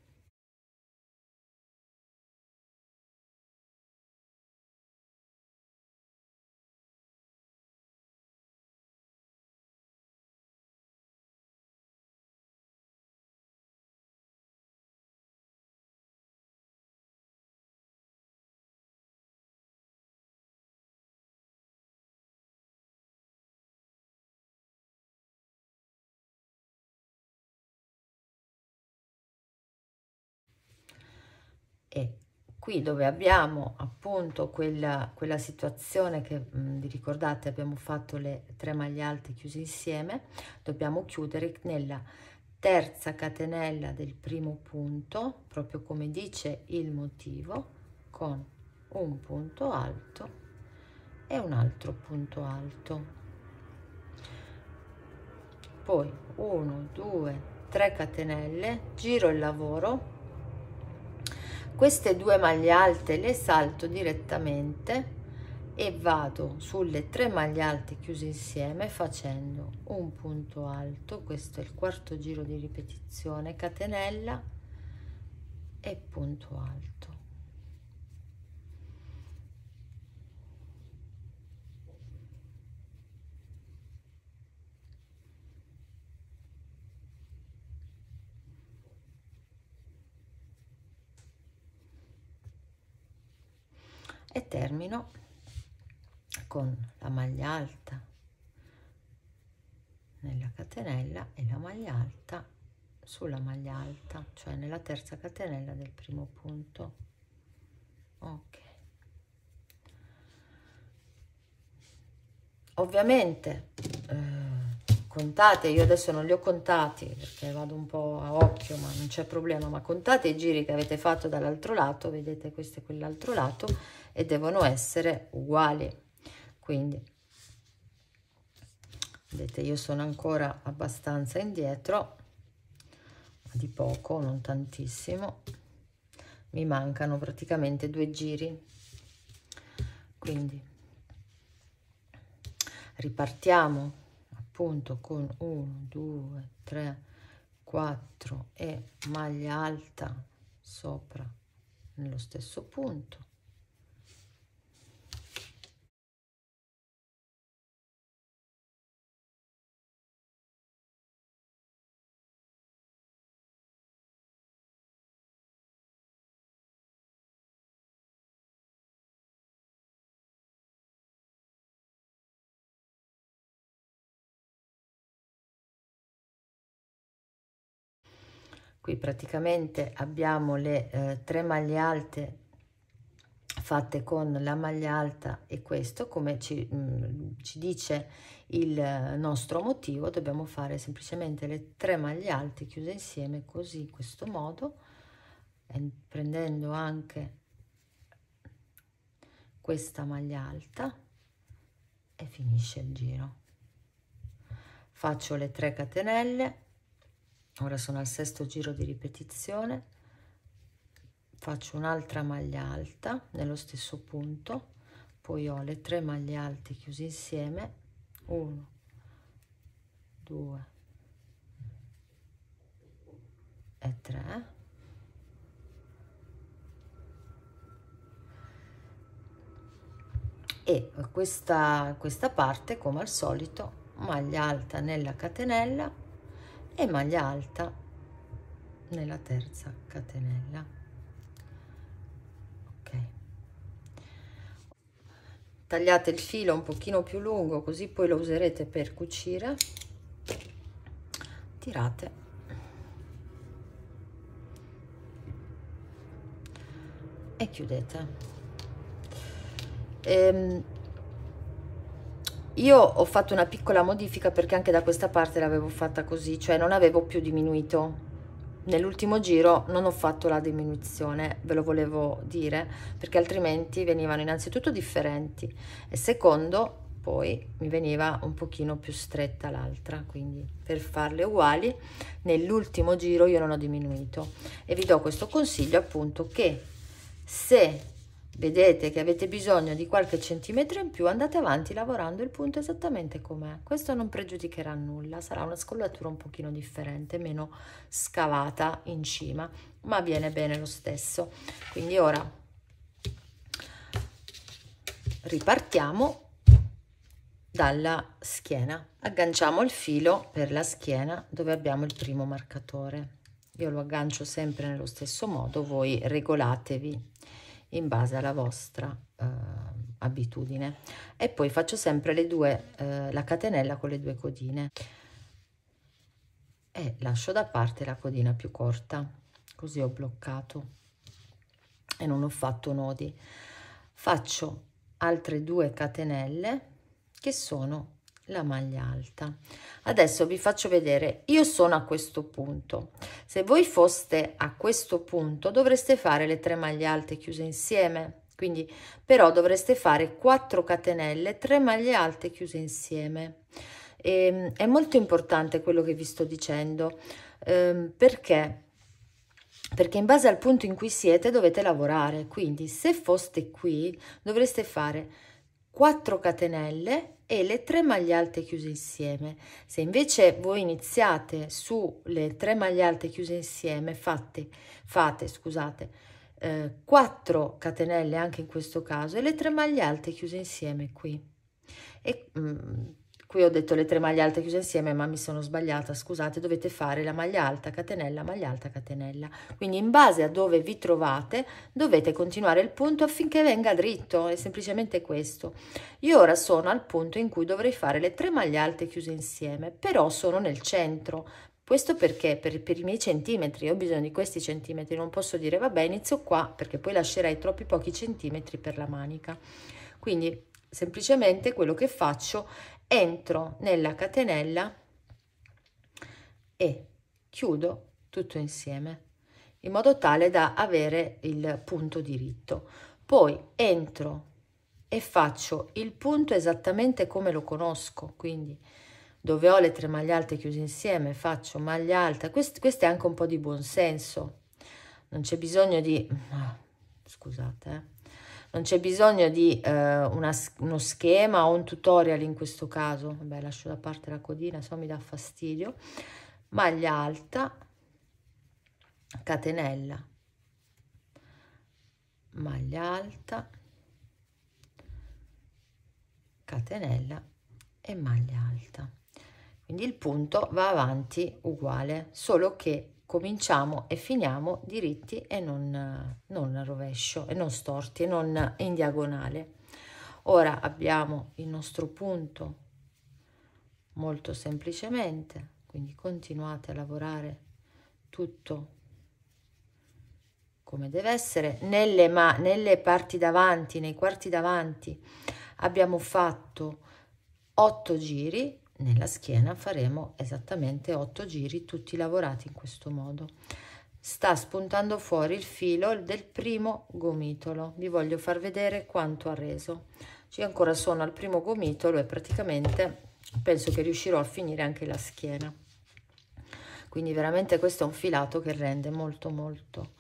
S1: qui dove abbiamo appunto quella, quella situazione che mh, mm, vi ricordate abbiamo fatto le tre maglie alte chiuse insieme dobbiamo chiudere nella terza catenella del primo punto proprio come dice il motivo con un punto alto e un altro punto alto poi 1 2 3 catenelle giro il lavoro queste due maglie alte le salto direttamente e vado sulle tre maglie alte chiuse insieme facendo un punto alto questo è il quarto giro di ripetizione catenella e punto alto e termino con la maglia alta nella catenella e la maglia alta sulla maglia alta cioè nella terza catenella del primo punto ok ovviamente eh, contate io adesso non li ho contati perché vado un po' a occhio ma non c'è problema ma contate i giri che avete fatto dall'altro lato vedete questo e quell'altro lato e devono essere uguali quindi vedete io sono ancora abbastanza indietro di poco non tantissimo mi mancano praticamente due giri quindi ripartiamo appunto con 1 2 3 4 e maglia alta sopra nello stesso punto qui praticamente abbiamo le eh, tre maglie alte fatte con la maglia alta e questo come ci, mh, mm, ci dice il eh, nostro motivo dobbiamo fare semplicemente le tre maglie alte chiuse insieme così in questo modo prendendo anche questa maglia alta e finisce il giro faccio le 3 catenelle ora sono al sesto giro di ripetizione faccio un'altra maglia alta nello stesso punto poi ho le tre maglie alte chiuse insieme 1 2 e 3 e questa, questa parte come al solito maglia alta nella catenella e maglia alta nella terza catenella ok tagliate il filo un pochino più lungo così poi lo userete per cucire tirate e chiudete ehm io ho fatto una piccola modifica perché anche da questa parte l'avevo fatta così cioè non avevo più diminuito nell'ultimo giro non ho fatto la diminuzione ve lo volevo dire perché altrimenti venivano innanzitutto differenti e secondo poi mi veniva un pochino più stretta l'altra quindi per farle uguali nell'ultimo giro io non ho diminuito e vi do questo consiglio appunto che se vedete che avete bisogno di qualche centimetro in più, andate avanti lavorando il punto esattamente com'è. Questo non pregiudicherà nulla, sarà una scollatura un pochino differente, meno scavata in cima, ma viene bene lo stesso. Quindi ora ripartiamo dalla schiena. Agganciamo il filo per la schiena dove abbiamo il primo marcatore. Io lo aggancio sempre nello stesso modo, voi regolatevi in base alla vostra eh, abitudine e poi faccio sempre le due eh, la catenella con le due codine e lascio da parte la codina più corta così ho bloccato e non ho fatto nodi faccio altre due catenelle che sono la maglia alta adesso vi faccio vedere io sono a questo punto se voi foste a questo punto dovreste fare le tre maglie alte chiuse insieme quindi però dovreste fare 4 catenelle 3 maglie alte chiuse insieme e, ehm, è molto importante quello che vi sto dicendo ehm, perché perché in base al punto in cui siete dovete lavorare quindi se foste qui dovreste fare 4 catenelle e le tre maglie alte chiuse insieme. Se invece voi iniziate sulle tre maglie alte chiuse insieme, fate, fate scusate, eh, 4 catenelle anche in questo caso e le tre maglie alte chiuse insieme qui. E, mh, mm, qui ho detto le tre maglie alte chiuse insieme ma mi sono sbagliata scusate dovete fare la maglia alta catenella maglia alta catenella quindi in base a dove vi trovate dovete continuare il punto affinché venga dritto è semplicemente questo io ora sono al punto in cui dovrei fare le tre maglie alte chiuse insieme però sono nel centro questo perché per, per, i miei centimetri, ho bisogno di questi centimetri, non posso dire vabbè inizio qua perché poi lascerei troppi pochi centimetri per la manica. Quindi semplicemente quello che faccio entro nella catenella e chiudo tutto insieme in modo tale da avere il punto diritto poi entro e faccio il punto esattamente come lo conosco quindi dove ho le tre maglie alte chiuse insieme faccio maglia alta questo, questo è anche un po' di buon senso non c'è bisogno di scusate eh non c'è bisogno di eh, una, uno schema o un tutorial in questo caso vabbè lascio da parte la codina so mi dà fastidio maglia alta catenella maglia alta catenella e maglia alta quindi il punto va avanti uguale solo che cominciamo e finiamo diritti e non, non a rovescio e non storti e non in diagonale. Ora abbiamo il nostro punto molto semplicemente, quindi continuate a lavorare tutto come deve essere. Nelle, ma, nelle parti davanti, nei quarti davanti abbiamo fatto 8 giri
S2: nella schiena
S1: faremo esattamente 8 giri tutti lavorati in questo modo sta spuntando fuori il filo del primo gomitolo vi voglio far vedere quanto ha reso ci ancora sono al primo gomitolo e praticamente penso che riuscirò a finire anche la schiena quindi veramente questo è un filato che rende molto molto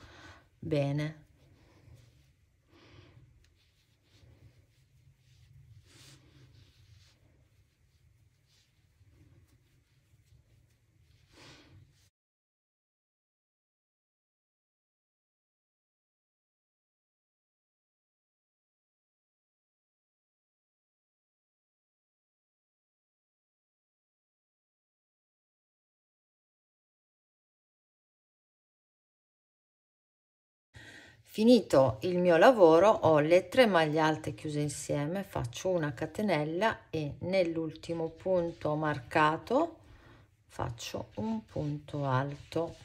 S1: bene finito il mio lavoro ho le tre maglie alte chiuse insieme faccio una catenella e nell'ultimo punto marcato faccio un punto alto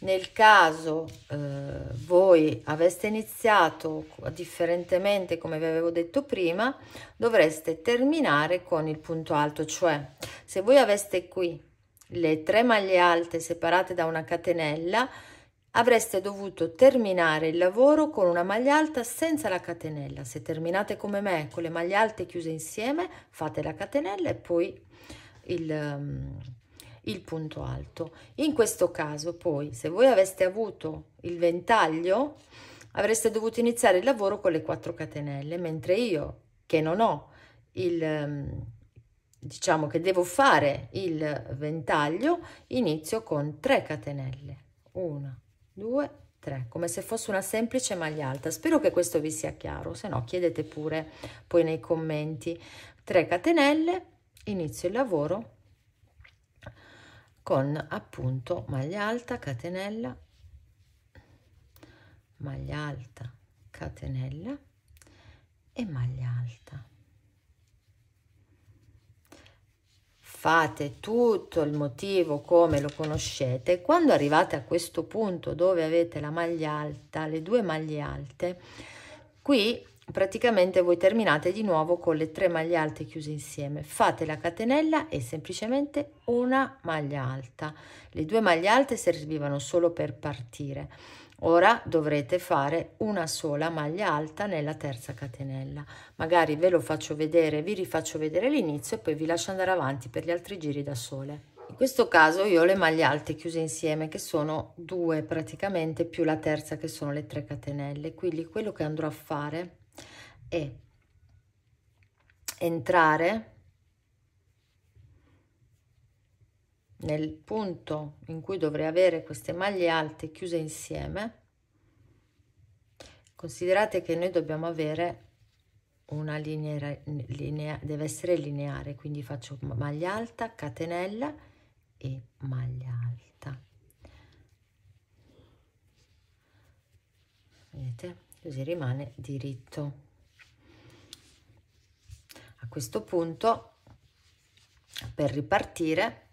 S1: nel caso eh, voi aveste iniziato differentemente come vi avevo detto prima dovreste terminare con il punto alto cioè se voi aveste qui le tre maglie alte separate da una catenella avreste dovuto terminare il lavoro con una maglia alta senza la catenella. Se terminate come me con le maglie alte chiuse insieme, fate la catenella e poi il, mm, il punto alto. In questo caso poi, se voi aveste avuto il ventaglio, avreste dovuto iniziare il lavoro con le 4 catenelle, mentre io, che non ho il mm, diciamo che devo fare il ventaglio, inizio con 3 catenelle. 1, 2, 3, come se fosse una semplice maglia alta. Spero che questo vi sia chiaro, se no chiedete pure poi nei commenti. 3 catenelle, inizio il lavoro con appunto maglia alta, catenella, maglia alta, catenella e maglia alta. fate tutto il motivo come lo conoscete, quando arrivate a questo punto dove avete la maglia alta, le due maglie alte, qui praticamente voi terminate di nuovo con le tre maglie alte chiuse insieme fate la catenella e semplicemente una maglia alta le due maglie alte servivano solo per partire Ora dovrete fare una sola maglia alta nella terza catenella. Magari ve lo faccio vedere, vi rifaccio vedere l'inizio e poi vi lascio andare avanti per gli altri giri da sole. In questo caso io ho le maglie alte chiuse insieme che sono due praticamente più la terza che sono le 3 catenelle. Quindi quello che andrò a fare è entrare nel punto in cui dovrei avere queste maglie alte chiuse insieme considerate che noi dobbiamo avere una linea, linea deve essere lineare quindi faccio maglia alta catenella e maglia alta vedete così rimane diritto a questo punto per ripartire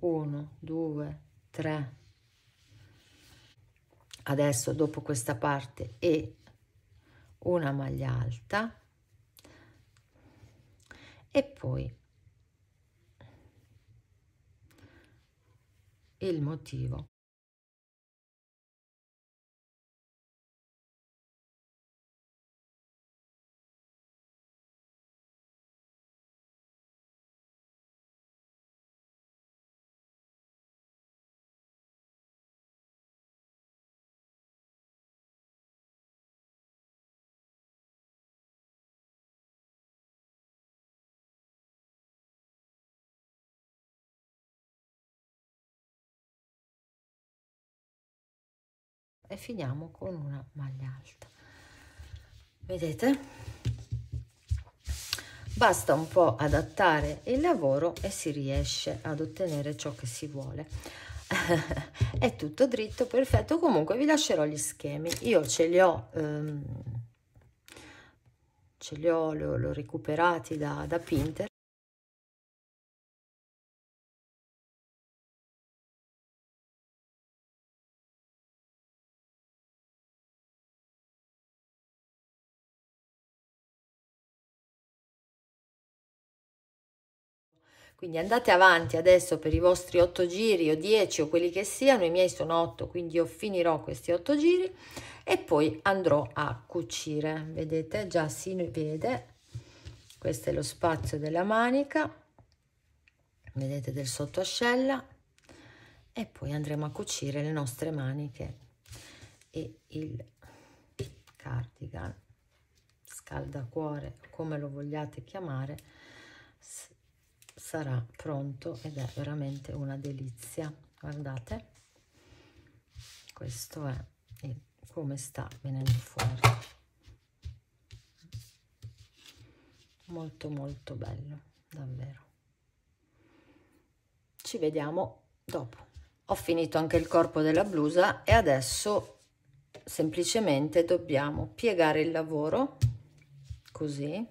S1: 1 2 3 adesso dopo questa parte e una maglia alta e poi il motivo e finiamo con una maglia alta vedete basta un po adattare il lavoro e si riesce ad ottenere ciò che si vuole è tutto dritto perfetto comunque vi lascerò gli schemi io ce li ho ehm, ce li ho, li ho, li ho recuperati da, da Pinterest Quindi andate avanti adesso per i vostri 8 giri o 10 o quelli che siano, i miei sono 8, quindi io finirò questi 8 giri e poi andrò a cucire. Vedete, già si vede, questo è lo spazio della manica, vedete del sottoscella e poi andremo a cucire le nostre maniche e il cardigan scaldacuore come lo vogliate chiamare sarà pronto ed è veramente una delizia guardate questo è il, come sta venendo fuori molto molto bello davvero ci vediamo dopo ho finito anche il corpo della blusa e adesso semplicemente dobbiamo piegare il lavoro così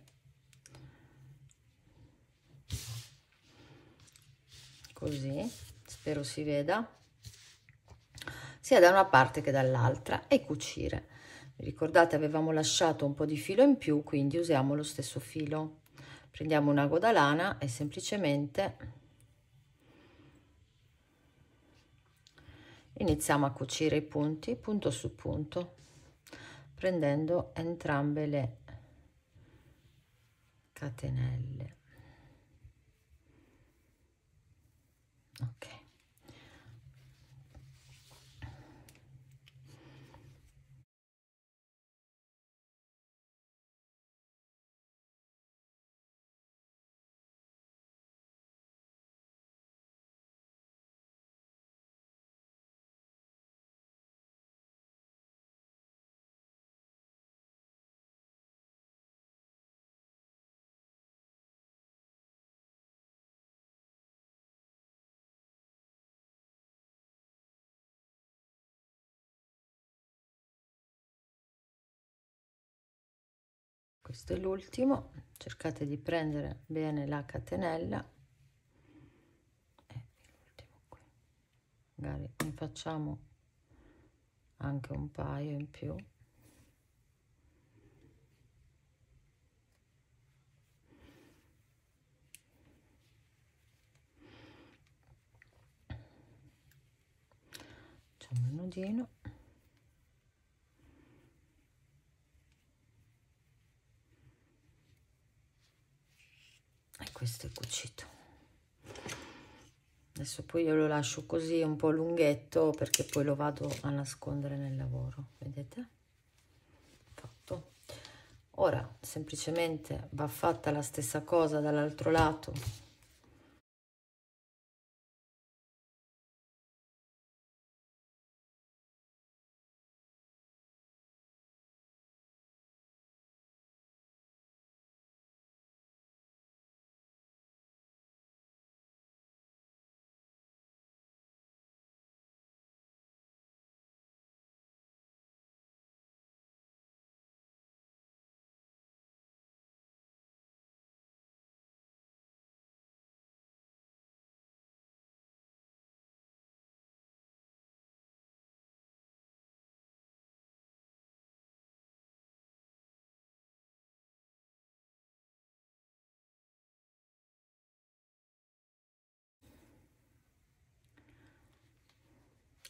S1: così, spero si veda, sia da una parte che dall'altra e cucire. ricordate avevamo lasciato un po' di filo in più, quindi usiamo lo stesso filo. Prendiamo una goda lana e semplicemente iniziamo a cucire i punti punto su punto prendendo entrambe le catenelle Okay. questo è l'ultimo cercate di prendere bene la catenella e l'ultimo magari ne facciamo anche un paio in più facciamo un nodino
S2: e eh, questo è cucito
S1: adesso poi io lo lascio così un po' lunghetto perché poi lo vado a nascondere nel lavoro vedete fatto ora semplicemente va fatta la stessa cosa dall'altro lato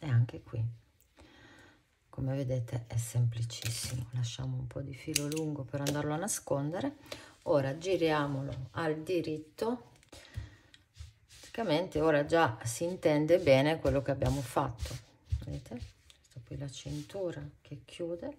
S1: e anche qui come vedete è semplicissimo lasciamo un po di filo lungo per andarlo a nascondere ora giriamolo al diritto praticamente ora già si intende bene quello che abbiamo fatto vedete questa qui la cintura che chiude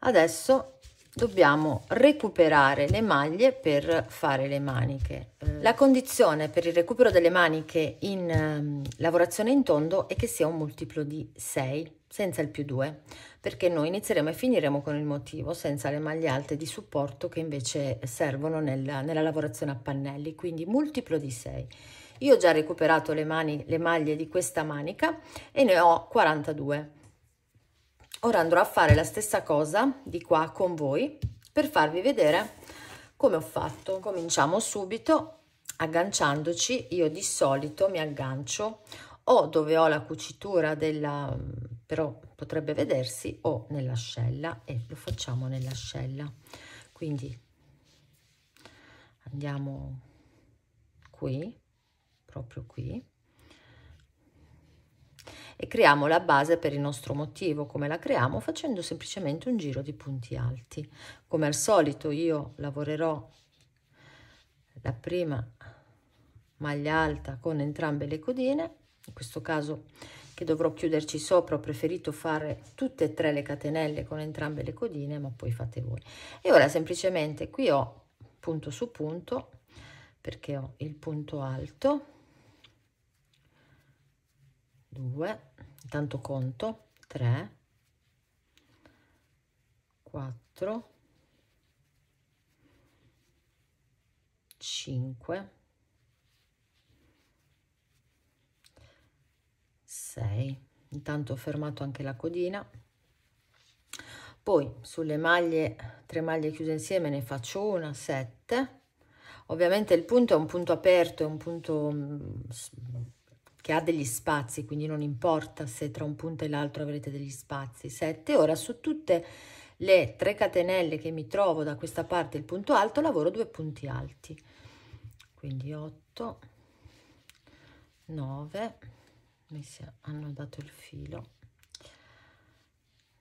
S1: adesso dobbiamo recuperare le maglie per fare le maniche Mm. La condizione per il recupero delle maniche in um, lavorazione in tondo è che sia un multiplo di 6 senza il più 2 perché noi inizieremo e finiremo con il motivo senza le maglie alte di supporto che invece servono nella, nella lavorazione a pannelli quindi multiplo di 6 io ho già recuperato le, mani, le maglie di questa manica e ne ho 42 ora andrò a fare la stessa cosa di qua con voi per farvi vedere come ho fatto cominciamo subito agganciandoci io di solito mi aggancio o dove ho la cucitura della però potrebbe vedersi o nell'ascella e lo facciamo nell'ascella quindi andiamo qui proprio qui e creiamo la base per il nostro motivo come la creiamo facendo semplicemente un giro di punti alti come al solito io lavorerò la prima maglia alta con entrambe le codine in questo caso che dovrò chiuderci sopra ho preferito fare tutte e tre le catenelle con entrambe le codine ma poi fate voi e ora semplicemente qui ho punto su punto perché ho il punto alto 2 intanto conto 3 4 5 6 intanto ho fermato anche la codina poi sulle maglie 3 maglie chiuse insieme ne faccio una 7 ovviamente il punto è un punto aperto è un punto mm, che ha degli spazi quindi non importa se tra un punto e l'altro avrete degli spazi 7 ora su tutte le 3 catenelle che mi trovo da questa parte il punto alto lavoro due punti alti quindi 8 9 mi si hanno dato il filo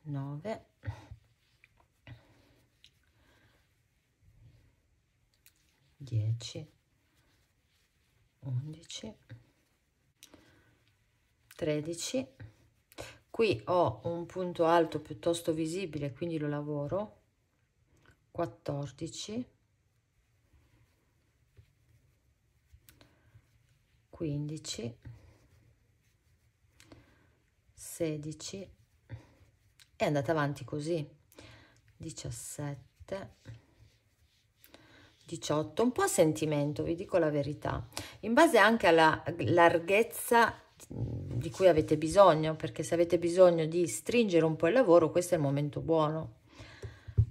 S1: 9 10 11 13 qui ho un punto alto piuttosto visibile quindi lo lavoro 14 15 16 e andata avanti così 17 18 un po' a sentimento vi dico la verità in base anche alla larghezza di cui avete bisogno perché se avete bisogno di stringere un po' il lavoro questo è il momento buono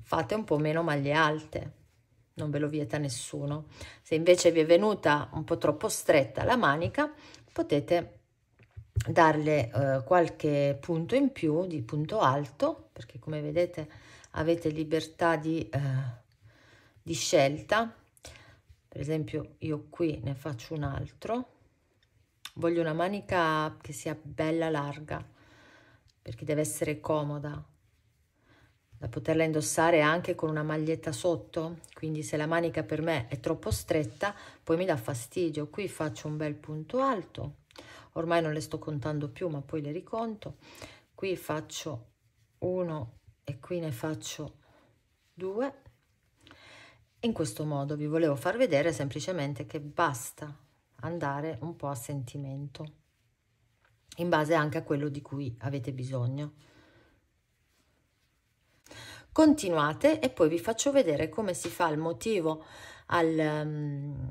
S1: fate un po' meno maglie alte non ve lo vieta nessuno se invece vi è venuta un po' troppo stretta la manica potete darle eh, qualche punto in più di punto alto perché come vedete avete libertà di, eh, di scelta per esempio io qui ne faccio un altro voglio una manica che sia bella larga perché deve essere comoda da poterla indossare anche con una maglietta sotto quindi se la manica per me è troppo stretta poi mi dà fastidio qui faccio un bel punto alto ormai non le sto contando più ma poi le riconto qui faccio 1 e qui ne faccio 2 in questo modo vi volevo far vedere semplicemente che basta andare un po' a sentimento in base anche a quello di cui avete bisogno. Continuate e poi vi faccio vedere come si fa il motivo al, um,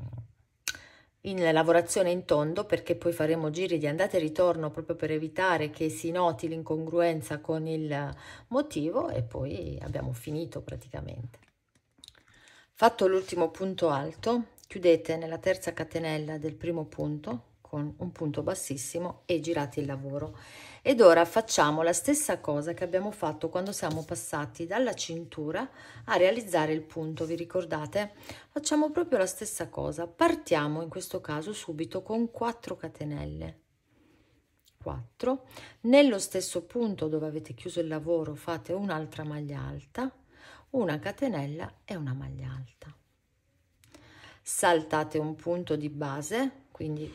S1: in lavorazione in tondo perché poi faremo giri di andata e ritorno proprio per evitare che si noti l'incongruenza con il motivo e poi abbiamo finito praticamente. Fatto l'ultimo punto alto, chiudete nella terza catenella del primo punto con un punto bassissimo e girate il lavoro ed ora facciamo la stessa cosa che abbiamo fatto quando siamo passati dalla cintura a realizzare il punto vi ricordate facciamo proprio la stessa cosa partiamo in questo caso subito con 4 catenelle 4 nello stesso punto dove avete chiuso il lavoro fate un'altra maglia alta una catenella e una maglia alta saltate un punto di base quindi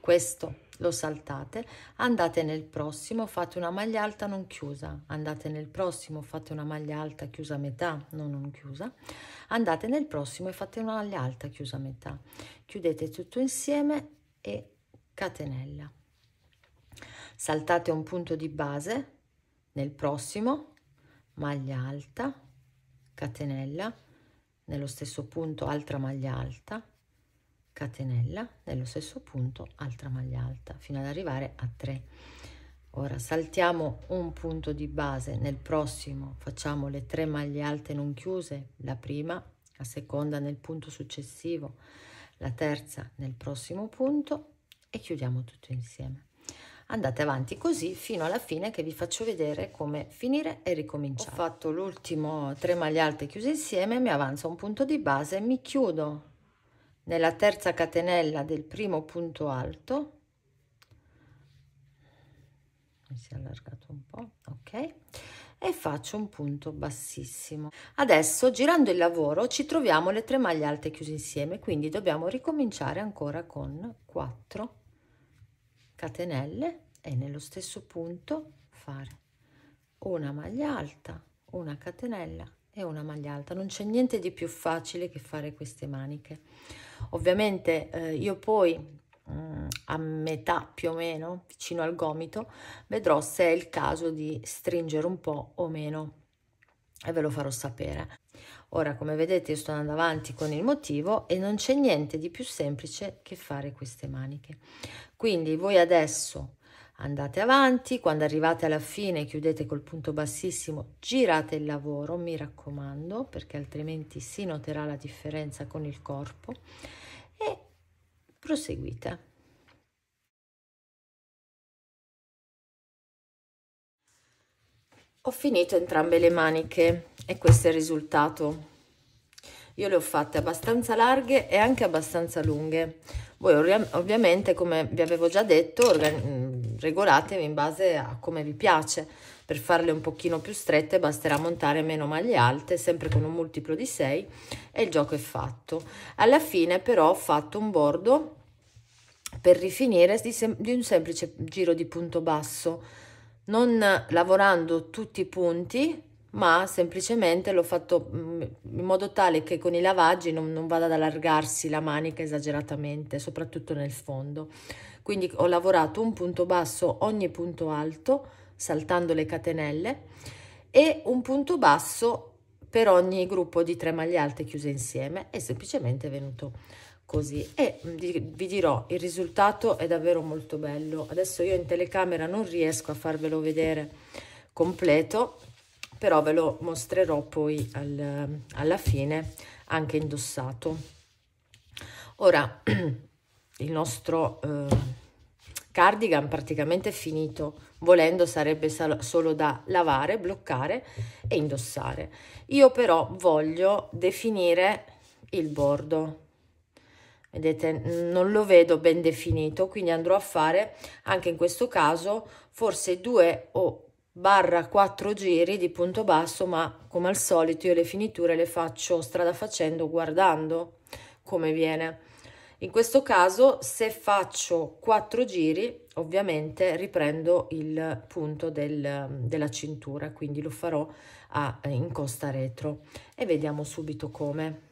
S1: questo lo saltate, andate nel prossimo, fate una maglia alta non chiusa, andate nel prossimo, fate una maglia alta chiusa a metà, no, non chiusa, andate nel prossimo e fate una maglia alta chiusa a metà, chiudete tutto insieme e catenella. Saltate un punto di base nel prossimo, maglia alta, catenella, nello stesso punto altra maglia alta, catenella nello stesso punto altra maglia alta fino ad arrivare a 3 ora saltiamo un punto di base nel prossimo facciamo le 3 maglie alte non chiuse la prima la seconda nel punto successivo la terza nel prossimo punto e chiudiamo tutto insieme andate avanti così fino alla fine che vi faccio vedere come finire e ricominciare ho fatto l'ultimo 3 maglie alte chiuse insieme mi avanza un punto di base mi chiudo nella terza catenella del primo punto alto mi si è allargato un po' ok e faccio un punto bassissimo adesso girando il lavoro ci troviamo le tre maglie alte chiuse insieme quindi dobbiamo ricominciare ancora con 4 catenelle e nello stesso punto fare una maglia alta una catenella e una maglia alta non c'è niente di più facile che fare queste maniche ovviamente eh, io poi mm, a metà più o meno vicino al gomito vedrò se è il caso di stringere un po' o meno e ve lo farò sapere ora come vedete io sto andando avanti con il motivo e non c'è niente di più semplice che fare queste maniche quindi voi adesso andate avanti, quando arrivate alla fine chiudete col punto bassissimo, girate il lavoro, mi raccomando, perché altrimenti si noterà la differenza con il corpo e proseguite. Ho finito entrambe le maniche e questo è il risultato io le ho fatte abbastanza larghe e anche abbastanza lunghe voi ovviamente come vi avevo già detto regolatevi in base a come vi piace per farle un pochino più strette basterà montare meno maglie alte sempre con un multiplo di 6 e il gioco è fatto alla fine però ho fatto un bordo per rifinire di, di un semplice giro di punto basso non lavorando tutti i punti ma semplicemente l'ho fatto mm, in modo tale che con i lavaggi non, non vada ad allargarsi la manica esageratamente, soprattutto nel fondo. Quindi ho lavorato un punto basso ogni punto alto, saltando le catenelle, e un punto basso per ogni gruppo di tre maglie alte chiuse insieme, è semplicemente venuto così. E mm, vi dirò, il risultato è davvero molto bello. Adesso io in telecamera non riesco a farvelo vedere completo, però ve lo mostrerò poi al, alla fine anche indossato ora il nostro eh, cardigan praticamente è finito volendo sarebbe solo da lavare bloccare e indossare io però voglio definire il bordo vedete non lo vedo ben definito quindi andrò a fare anche in questo caso forse due o barra 4 giri di punto basso ma come al solito io le finiture le faccio strada facendo guardando come viene in questo caso se faccio 4 giri ovviamente riprendo il punto del, della cintura quindi lo farò a, in costa retro e vediamo subito come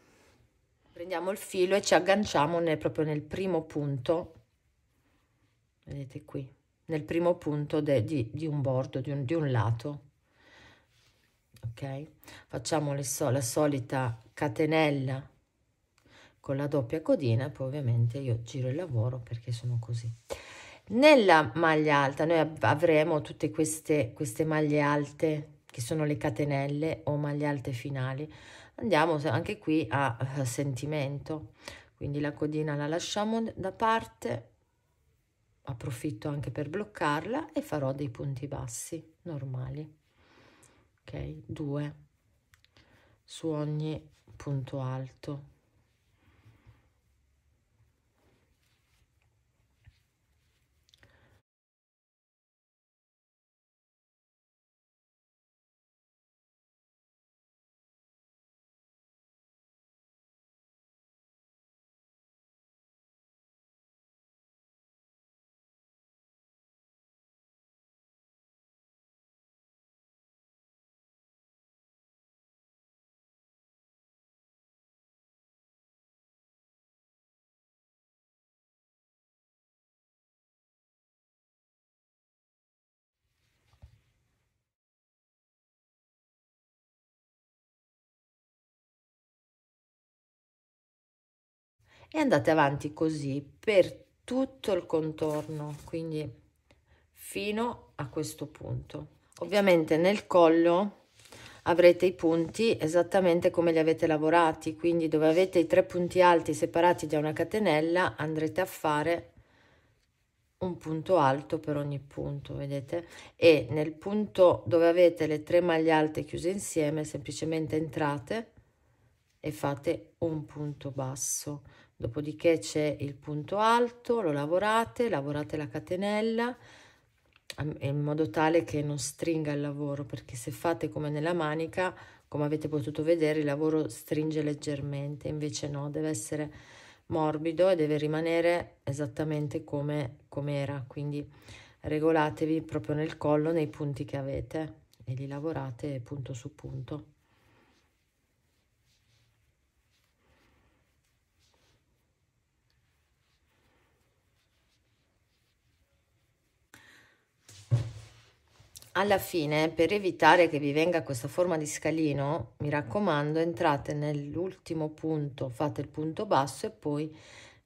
S1: prendiamo il filo e ci agganciamo nel, proprio nel primo punto vedete qui nel primo punto de, di, di, un bordo, di un, di un lato. Ok? Facciamo so, la solita catenella con la doppia codina, poi ovviamente io giro il lavoro perché sono così. Nella maglia alta noi avremo tutte queste, queste maglie alte che sono le catenelle o maglie alte finali. Andiamo anche qui a, a eh, sentimento, quindi la codina la lasciamo da parte approfitto anche per bloccarla e farò dei punti bassi normali ok due su ogni punto alto e andate avanti così per tutto il contorno quindi fino a questo punto ovviamente nel collo avrete i punti esattamente come li avete lavorati quindi dove avete i tre punti alti separati da una catenella andrete a fare un punto alto per ogni punto vedete e nel punto dove avete le tre maglie alte chiuse insieme semplicemente entrate e fate un punto basso dopodiché c'è il punto alto, lo lavorate, lavorate la catenella in modo tale che non stringa il lavoro perché se fate come nella manica come avete potuto vedere il lavoro stringe leggermente invece no deve essere morbido e deve rimanere esattamente come, come era quindi regolatevi proprio nel collo nei punti che avete e li lavorate punto su punto alla fine per evitare che vi venga questa forma di scalino mi raccomando entrate nell'ultimo punto fate il punto basso e poi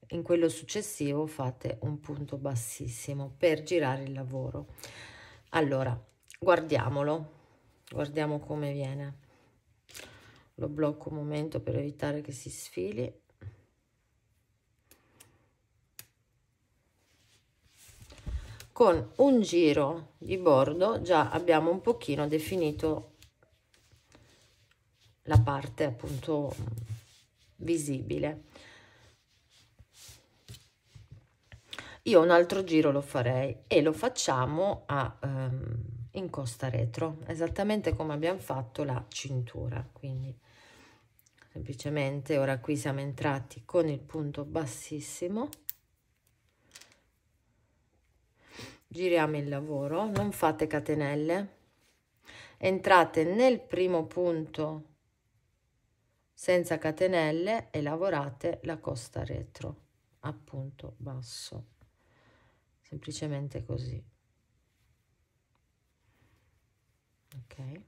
S1: in quello successivo fate un punto bassissimo per girare il lavoro allora guardiamolo guardiamo come viene lo blocco un momento per evitare che si sfili con un giro di bordo già abbiamo un pochino definito la parte appunto visibile io un altro giro lo farei e lo facciamo a ehm, in costa retro esattamente come abbiamo fatto la cintura quindi semplicemente ora qui siamo entrati con il punto bassissimo giriamo il lavoro non fate catenelle entrate nel primo punto senza catenelle e lavorate la costa retro appunto basso semplicemente così ok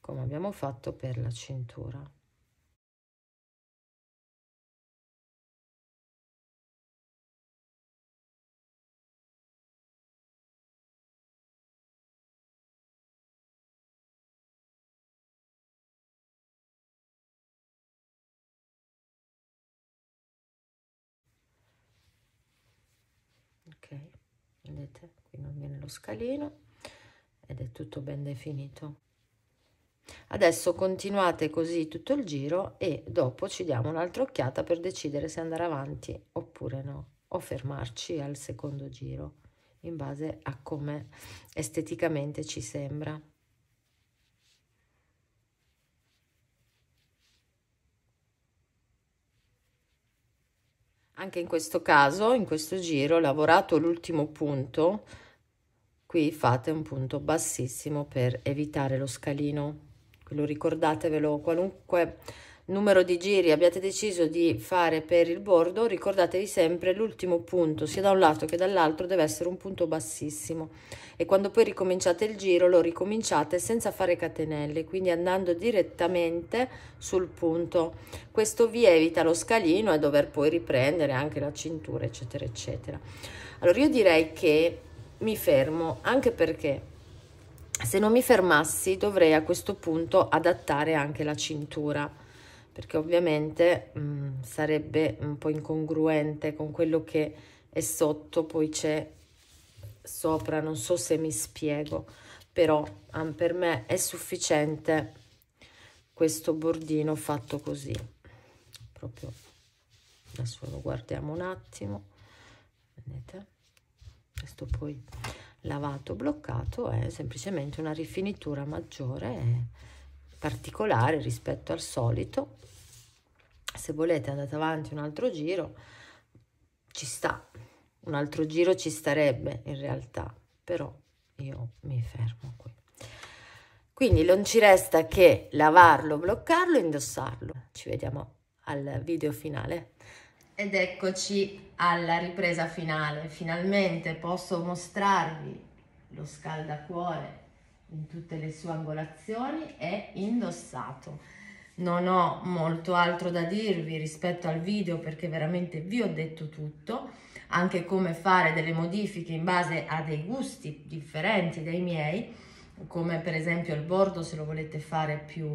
S1: come abbiamo fatto per la cintura vedete qui non viene lo scalino ed è tutto ben definito adesso continuate così tutto il giro e dopo ci diamo un'altra occhiata per decidere se andare avanti oppure no o fermarci al secondo giro in base a come esteticamente ci sembra anche in questo caso in questo giro lavorato l'ultimo punto qui fate un punto bassissimo per evitare lo scalino quello ricordatevelo qualunque numero di giri abbiate deciso di fare per il bordo, ricordatevi sempre l'ultimo punto, sia da un lato che dall'altro, deve essere un punto bassissimo. E quando poi ricominciate il giro, lo ricominciate senza fare catenelle, quindi andando direttamente sul punto. Questo vi evita lo scalino e dover poi riprendere anche la cintura, eccetera, eccetera. Allora io direi che mi fermo, anche perché se non mi fermassi dovrei a questo punto adattare anche la cintura perché ovviamente mh, mm, sarebbe un po' incongruente con quello che è sotto, poi c'è sopra, non so se mi spiego, però um, per me è sufficiente questo bordino fatto così, proprio adesso lo guardiamo un attimo, vedete, questo poi lavato, bloccato, è semplicemente una rifinitura maggiore particolare rispetto al solito se volete andate avanti un altro giro ci sta un altro giro ci starebbe in realtà però io mi fermo qui quindi non ci resta che lavarlo bloccarlo indossarlo ci vediamo al video finale ed eccoci alla ripresa finale finalmente posso mostrarvi lo scaldacuore in tutte le sue angolazioni è indossato. Non ho molto altro da dirvi rispetto al video perché veramente vi ho detto tutto, anche come fare delle modifiche in base a dei gusti differenti dai miei, come per esempio il bordo se lo volete fare più,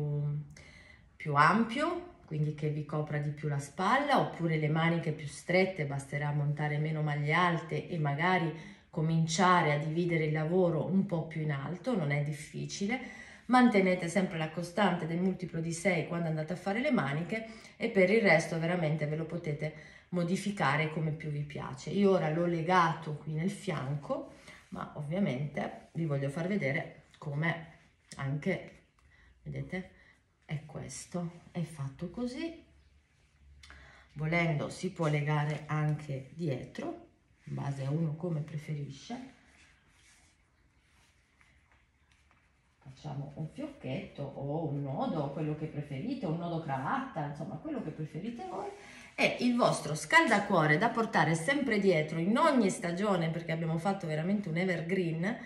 S1: più ampio, quindi che vi copra di più la spalla, oppure le maniche più strette, basterà montare meno maglie alte e magari cominciare a dividere il lavoro un po' più in alto, non è difficile, mantenete sempre la costante del multiplo di 6 quando andate a fare le maniche e per il resto veramente ve lo potete modificare come più vi piace. Io ora l'ho legato qui nel fianco, ma ovviamente vi voglio far vedere come anche, vedete, è questo, è fatto così. Volendo si può legare anche dietro in base a uno come preferisce facciamo un fiocchetto o un nodo, quello che preferite, un nodo cravatta, insomma quello che preferite voi e il vostro scaldacuore da portare sempre dietro in ogni stagione perché abbiamo fatto veramente un evergreen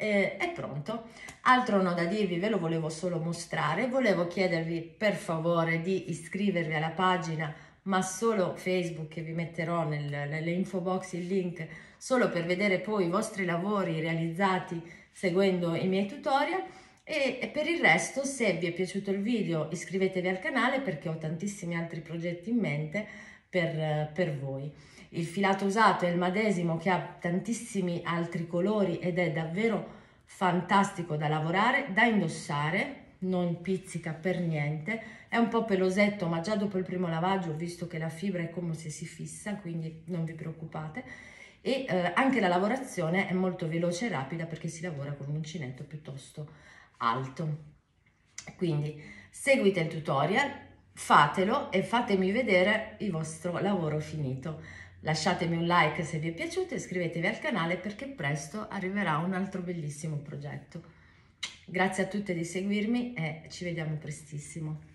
S1: eh, è pronto. Altro no da dirvi, ve lo volevo solo mostrare, volevo chiedervi per favore di iscrivervi alla pagina ma solo Facebook che vi metterò nel, nell'info box il link solo per vedere poi i vostri lavori realizzati seguendo i miei tutorial e per il resto se vi è piaciuto il video iscrivetevi al canale perché ho tantissimi altri progetti in mente per, per voi. Il filato usato è il madesimo che ha tantissimi altri colori ed è davvero fantastico da lavorare, da indossare non pizzica per niente, è un po' pelosetto ma già dopo il primo lavaggio ho visto che la fibra è come se si fissa, quindi non vi preoccupate e eh, anche la lavorazione è molto veloce e rapida perché si lavora con un uncinetto piuttosto alto. Quindi seguite il tutorial, fatelo e fatemi vedere il vostro lavoro finito. Lasciatemi un like se vi è piaciuto, iscrivetevi al canale perché presto arriverà un altro bellissimo progetto. Grazie a tutti di seguirmi e ci vediamo prestissimo.